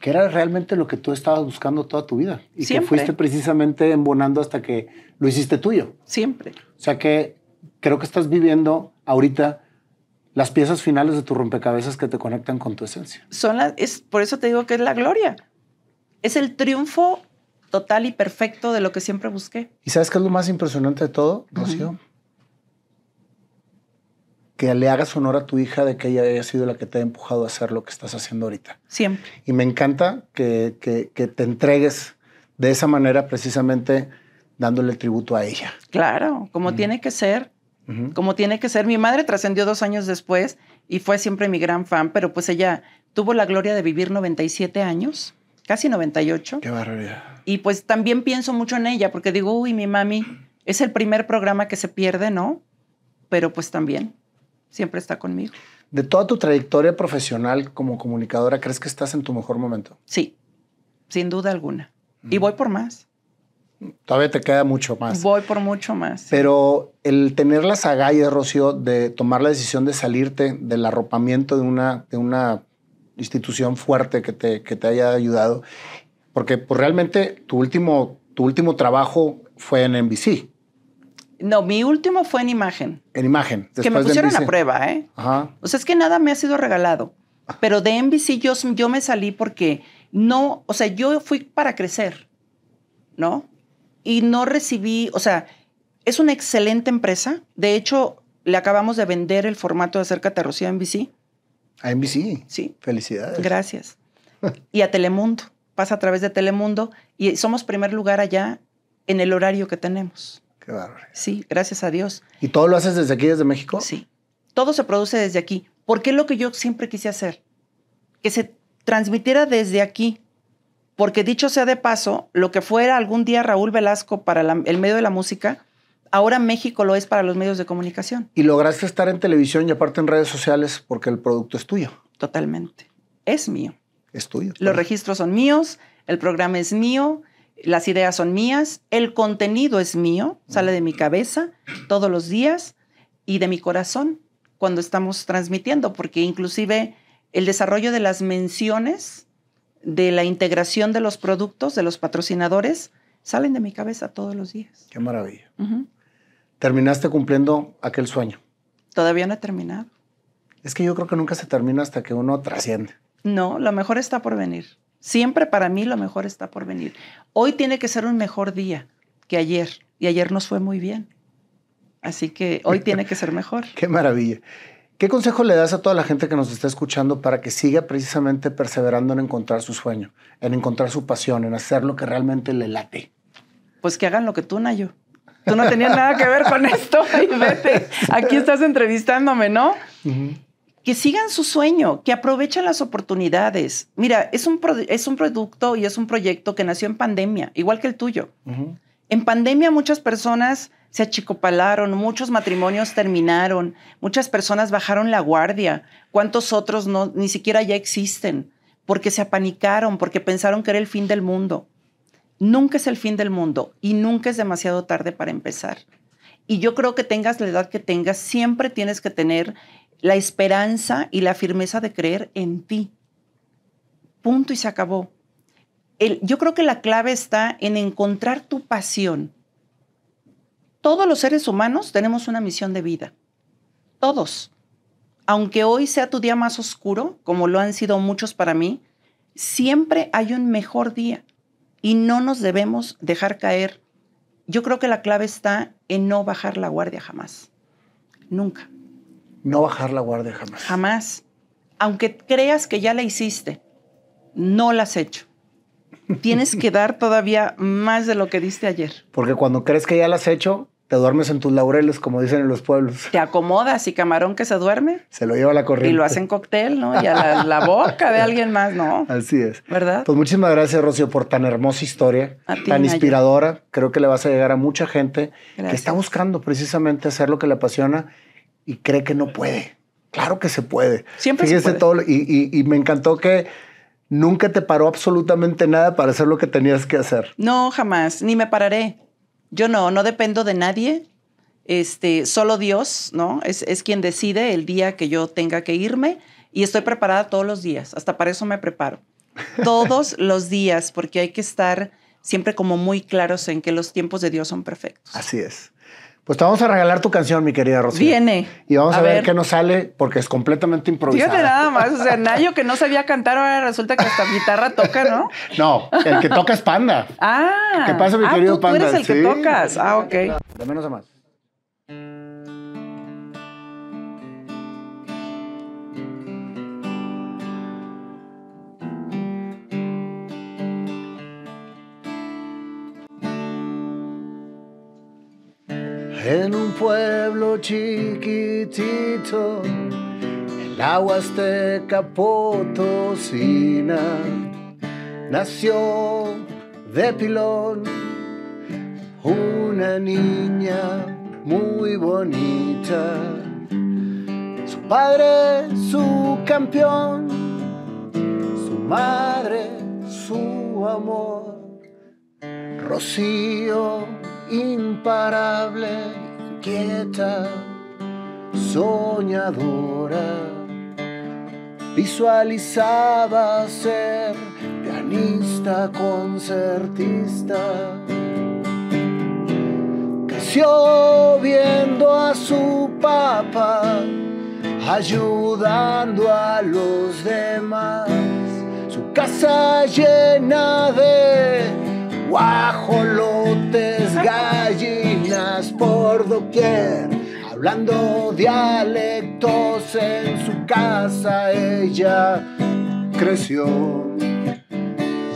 que era realmente lo que tú estabas buscando toda tu vida y que fuiste precisamente embonando hasta que lo hiciste tuyo. Siempre. O sea que creo que estás viviendo ahorita las piezas finales de tu rompecabezas que te conectan con tu esencia. Son es, por eso te digo que es la gloria. Es el triunfo total y perfecto de lo que siempre busqué. ¿Y sabes qué es lo más impresionante de todo, Rocío? que le hagas honor a tu hija de que ella haya sido la que te ha empujado a hacer lo que estás haciendo ahorita. Siempre. Y me encanta que, te entregues de esa manera precisamente dándole el tributo a ella. Claro, como tiene que ser, como tiene que ser. Mi madre trascendió dos años después y fue siempre mi gran fan, pero pues ella tuvo la gloria de vivir 97 años, casi 98. Qué barbaridad. Y pues también pienso mucho en ella, porque digo, uy, mi mami, es el primer programa que se pierde, ¿no? Pero pues también siempre está conmigo. De toda tu trayectoria profesional como comunicadora, ¿crees que estás en tu mejor momento? Sí, sin duda alguna. Y mm. voy por más. Todavía te queda mucho más. Voy por mucho más. Pero el tener las agallas, Rocío, de tomar la decisión de salirte del arropamiento de una, de una institución fuerte que te, que te haya ayudado, porque pues, realmente tu último, tu último trabajo fue en NBC. No, mi último fue en imagen. En imagen. que me pusieron a prueba, ¿eh? Ajá. O sea, es que nada me ha sido regalado. Ah. Pero de NBC yo, yo me salí porque no, o sea, yo fui para crecer, ¿no? Y no recibí, o sea, es una excelente empresa. De hecho, le acabamos de vender el formato de hacer de Rocío a NBC. A NBC. Sí. Felicidades. Gracias. (laughs) y a Telemundo. Pasa a través de Telemundo y somos primer lugar allá en el horario que tenemos. Sí, gracias a Dios. ¿Y todo lo haces desde aquí, desde México? Sí. Todo se produce desde aquí. Porque es lo que yo siempre quise hacer. Que se transmitiera desde aquí. Porque dicho sea de paso, lo que fuera algún día Raúl Velasco para el medio de la música, ahora México lo es para los medios de comunicación. Y lograste estar en televisión y aparte en redes sociales porque el producto es tuyo. Totalmente. Es mío. Es tuyo. Los registros son míos, el programa es mío, las ideas son mías, el contenido es mío, sale de mi cabeza todos los días y de mi corazón cuando estamos transmitiendo, porque inclusive el desarrollo de las menciones, de la integración de los productos, de los patrocinadores, salen de mi cabeza todos los días. Qué maravilla. Terminaste cumpliendo aquel sueño. Todavía no he terminado. Es que yo creo que nunca se termina hasta que uno trasciende. No, lo mejor está por venir. Siempre para mí lo mejor está por venir. Hoy tiene que ser un mejor día que ayer. Y ayer nos fue muy bien. Así que hoy tiene que ser mejor. (laughs) Qué maravilla. ¿Qué consejo le das a toda la gente que nos está escuchando para que siga precisamente perseverando en encontrar su sueño, en encontrar su pasión, en hacer lo que realmente le late? Pues que hagan lo que tú, Nayo. Tú no tenías nada que ver con esto (laughs) y vete. Aquí estás entrevistándome, ¿no? que sigan su sueño, que aprovechen las oportunidades. Mira, es un, es un producto y es un proyecto que nació en pandemia, igual que el tuyo. En pandemia muchas personas se achicopalaron, muchos matrimonios terminaron, muchas personas bajaron la guardia, cuántos otros no, ni siquiera ya existen, porque se apanicaron, porque pensaron que era el fin del mundo. Nunca es el fin del mundo y nunca es demasiado tarde para empezar. Y yo creo que tengas la edad que tengas, siempre tienes que tener la esperanza y la firmeza de creer en ti. Punto y se acabó. yo creo que la clave está en encontrar tu pasión. Todos los seres humanos tenemos una misión de vida. Todos. Aunque hoy sea tu día más oscuro, como lo han sido muchos para mí, siempre hay un mejor día y no nos debemos dejar caer. Yo creo que la clave está en no bajar la guardia jamás. Nunca no bajar la guardia jamás. Jamás. Aunque creas que ya la hiciste, no la has hecho. Tienes que dar todavía más de lo que diste ayer. Porque cuando crees que ya la has hecho, te duermes en tus laureles, como dicen en los pueblos. Te acomodas y camarón que se duerme. Se lo lleva a la corriente. Y lo hacen cóctel, ¿no? Y a la, boca de alguien más, ¿no? Así es. ¿Verdad? Pues muchísimas gracias, Rocío, por tan hermosa historia, ti, tan inspiradora. Creo que le vas a llegar a mucha gente que está buscando precisamente hacer lo que le apasiona y cree que no puede. Claro que se puede. Siempre y, me encantó que nunca te paró absolutamente nada para hacer lo que tenías que hacer. No, jamás. Ni me pararé. Yo no, no dependo de nadie. Este, solo Dios, ¿no? Es, es quien decide el día que yo tenga que irme y estoy preparada todos los días. Hasta para eso me preparo. (laughs) Todos los días, porque hay que estar siempre como muy claros en que los tiempos de Dios son perfectos. Así es. Pues te vamos a regalar tu canción, mi querida Rocío. Viene. Y vamos a, ver, qué nos sale, porque es completamente improvisada. Fíjate nada más. O sea, Nayo que no sabía cantar, ahora resulta que hasta guitarra toca, ¿no? (laughs) No, el que toca es Panda. Ah. ¿Qué pasa, mi ah, querido Panda? Panda? Tú eres el que tocas. Ah, ok. De menos a más. en un pueblo chiquitito, el de Potosina, nació de pilón una niña muy bonita. Su padre, su campeón, su madre, su amor, Rocío imparable, inquieta, soñadora. Visualizaba ser pianista, concertista. Creció viendo a su papá, ayudando a los demás. Su casa llena de guajolotes, gallinas por doquier. Hablando dialectos en su casa, ella creció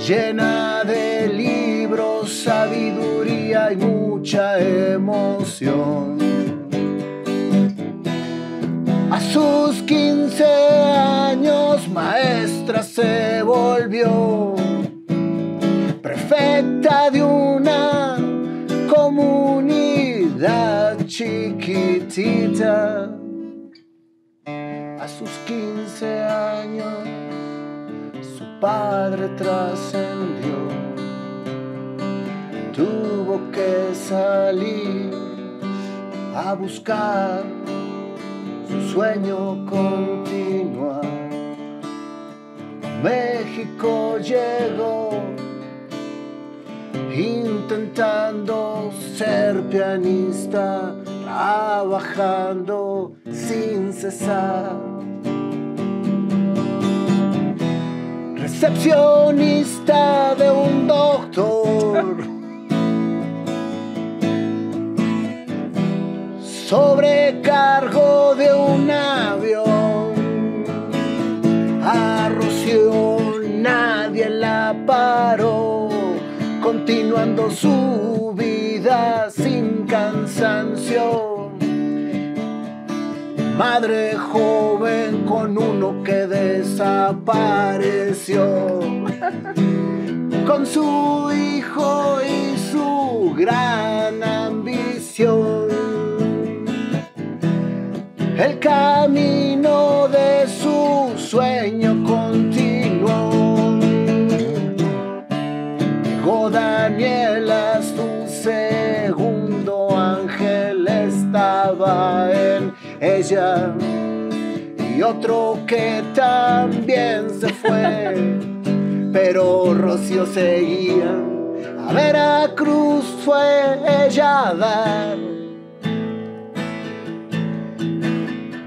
llena de libros, sabiduría y mucha emoción. A sus 15 años maestra se volvió de una comunidad chiquitita a sus 15 años su padre trascendió tuvo que salir a buscar su sueño continuar México llegó intentando ser pianista, trabajando sin cesar. Recepcionista de un doctor. (laughs) Sobrecargo de un avión. A nadie la paró continuando su vida sin cansancio. Madre joven con uno que desapareció, con su hijo y su gran ambición. El camino de su sueño con Oh Daniel es segundo ángel estaba en ella y otro que también se fue pero Rocío seguía a Cruz fue ella dar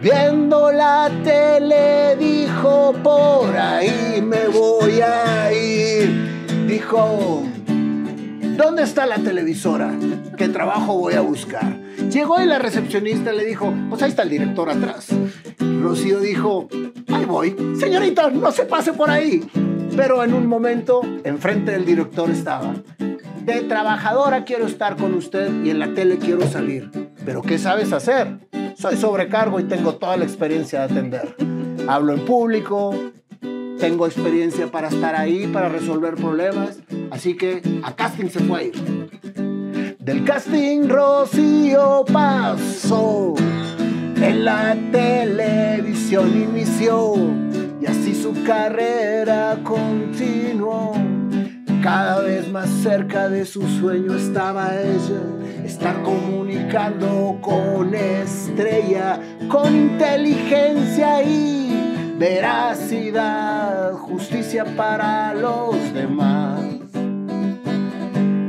viendo la tele dijo por ahí me voy a ir dijo ¿Dónde está la televisora? ¿Qué trabajo voy a buscar? Llegó y la recepcionista le dijo, pues ahí está el director atrás. Rocío dijo, ahí voy. Señorita, no se pase por ahí. Pero en un momento, enfrente del director estaba. De trabajadora quiero estar con usted y en la tele quiero salir. Pero ¿qué sabes hacer? Soy sobrecargo y tengo toda la experiencia de atender. Hablo en público, tengo experiencia para estar ahí, para resolver problemas, así que a casting se fue Del casting Rocío pasó, en la televisión inició y así su carrera continuó. Cada vez más cerca de su sueño estaba ella, estar comunicando con estrella, con inteligencia y veracidad, justicia para los demás.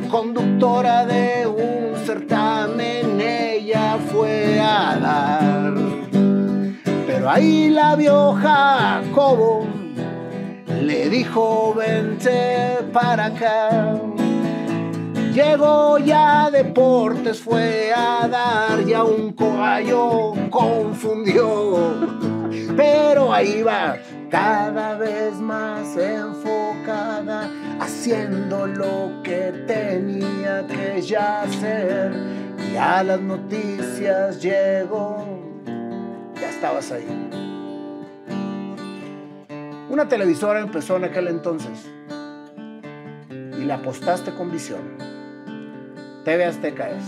Conductora de un certamen, ella fue a dar. Pero ahí la vio Jacobo, le dijo vente para acá. Llegó ya Deportes, fue a dar y a un caballo confundió pero ahí va, cada vez más enfocada, haciendo lo que tenía que ya hacer. Y a las noticias llegó, ya estabas ahí. Una televisora empezó en aquel entonces y la apostaste con visión. TV Azteca es.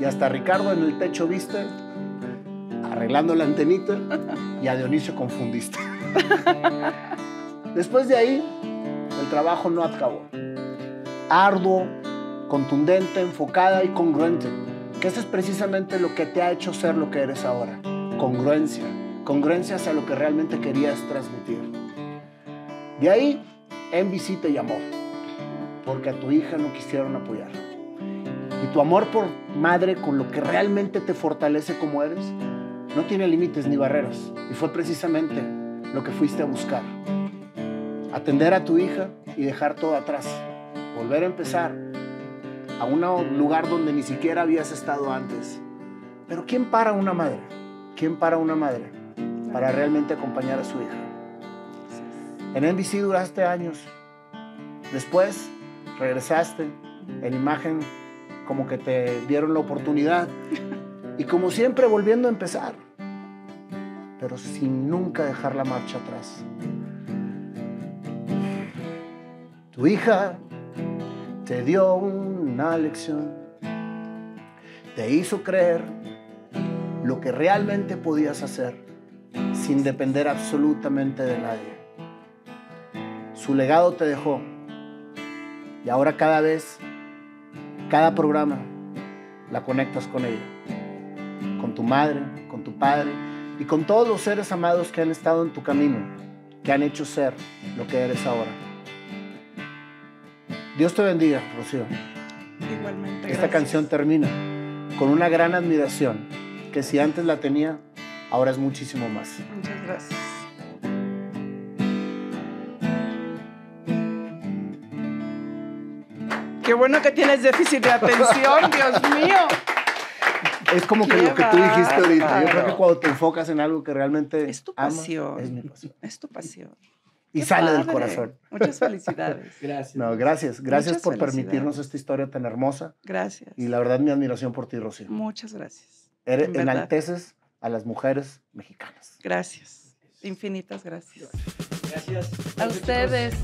Y hasta Ricardo en el techo viste arreglando la antenita (laughs) y a Dionisio confundiste. Después de ahí, el trabajo no acabó. Arduo, contundente, enfocada y congruente, que eso es precisamente lo que te ha hecho ser lo que eres ahora. Congruencia, congruencia hacia lo que realmente querías transmitir. De ahí, visita y amor porque a tu hija no quisieron apoyar. Y tu amor por madre, con lo que realmente te fortalece como eres, no tiene límites ni barreras. Y fue precisamente lo que fuiste a buscar. Atender a tu hija y dejar todo atrás. Volver a empezar a un lugar donde ni siquiera habías estado antes. Pero ¿quién para una madre? ¿Quién para una madre para realmente acompañar a su hija? En NBC duraste años. Después regresaste en imagen como que te dieron la oportunidad. Y como siempre, volviendo a empezar pero sin nunca dejar la marcha atrás. Tu hija te dio una lección, te hizo creer lo que realmente podías hacer sin depender absolutamente de nadie. Su legado te dejó y ahora cada vez, cada programa, la conectas con ella, con tu madre, con tu padre, y con todos los seres amados que han estado en tu camino, que han hecho ser lo que eres ahora. Dios te bendiga, Rocío. Igualmente. Esta canción termina con una gran admiración que si antes la tenía, ahora es muchísimo más. Muchas gracias. Qué bueno que tienes déficit de atención, (laughs) Dios mío es como que lo que tú dijiste ahorita. Yo creo que cuando te enfocas en algo que realmente. Es tu pasión. es mi pasión. Es tu pasión. Y sale del corazón. Muchas felicidades. (laughs) Gracias. No, gracias. Gracias por permitirnos esta historia tan hermosa. Gracias. Y la verdad, mi admiración por ti, Rocío. Muchas gracias. Eres, en enalteces a las mujeres mexicanas. Gracias. Infinitas gracias. Gracias. A ustedes.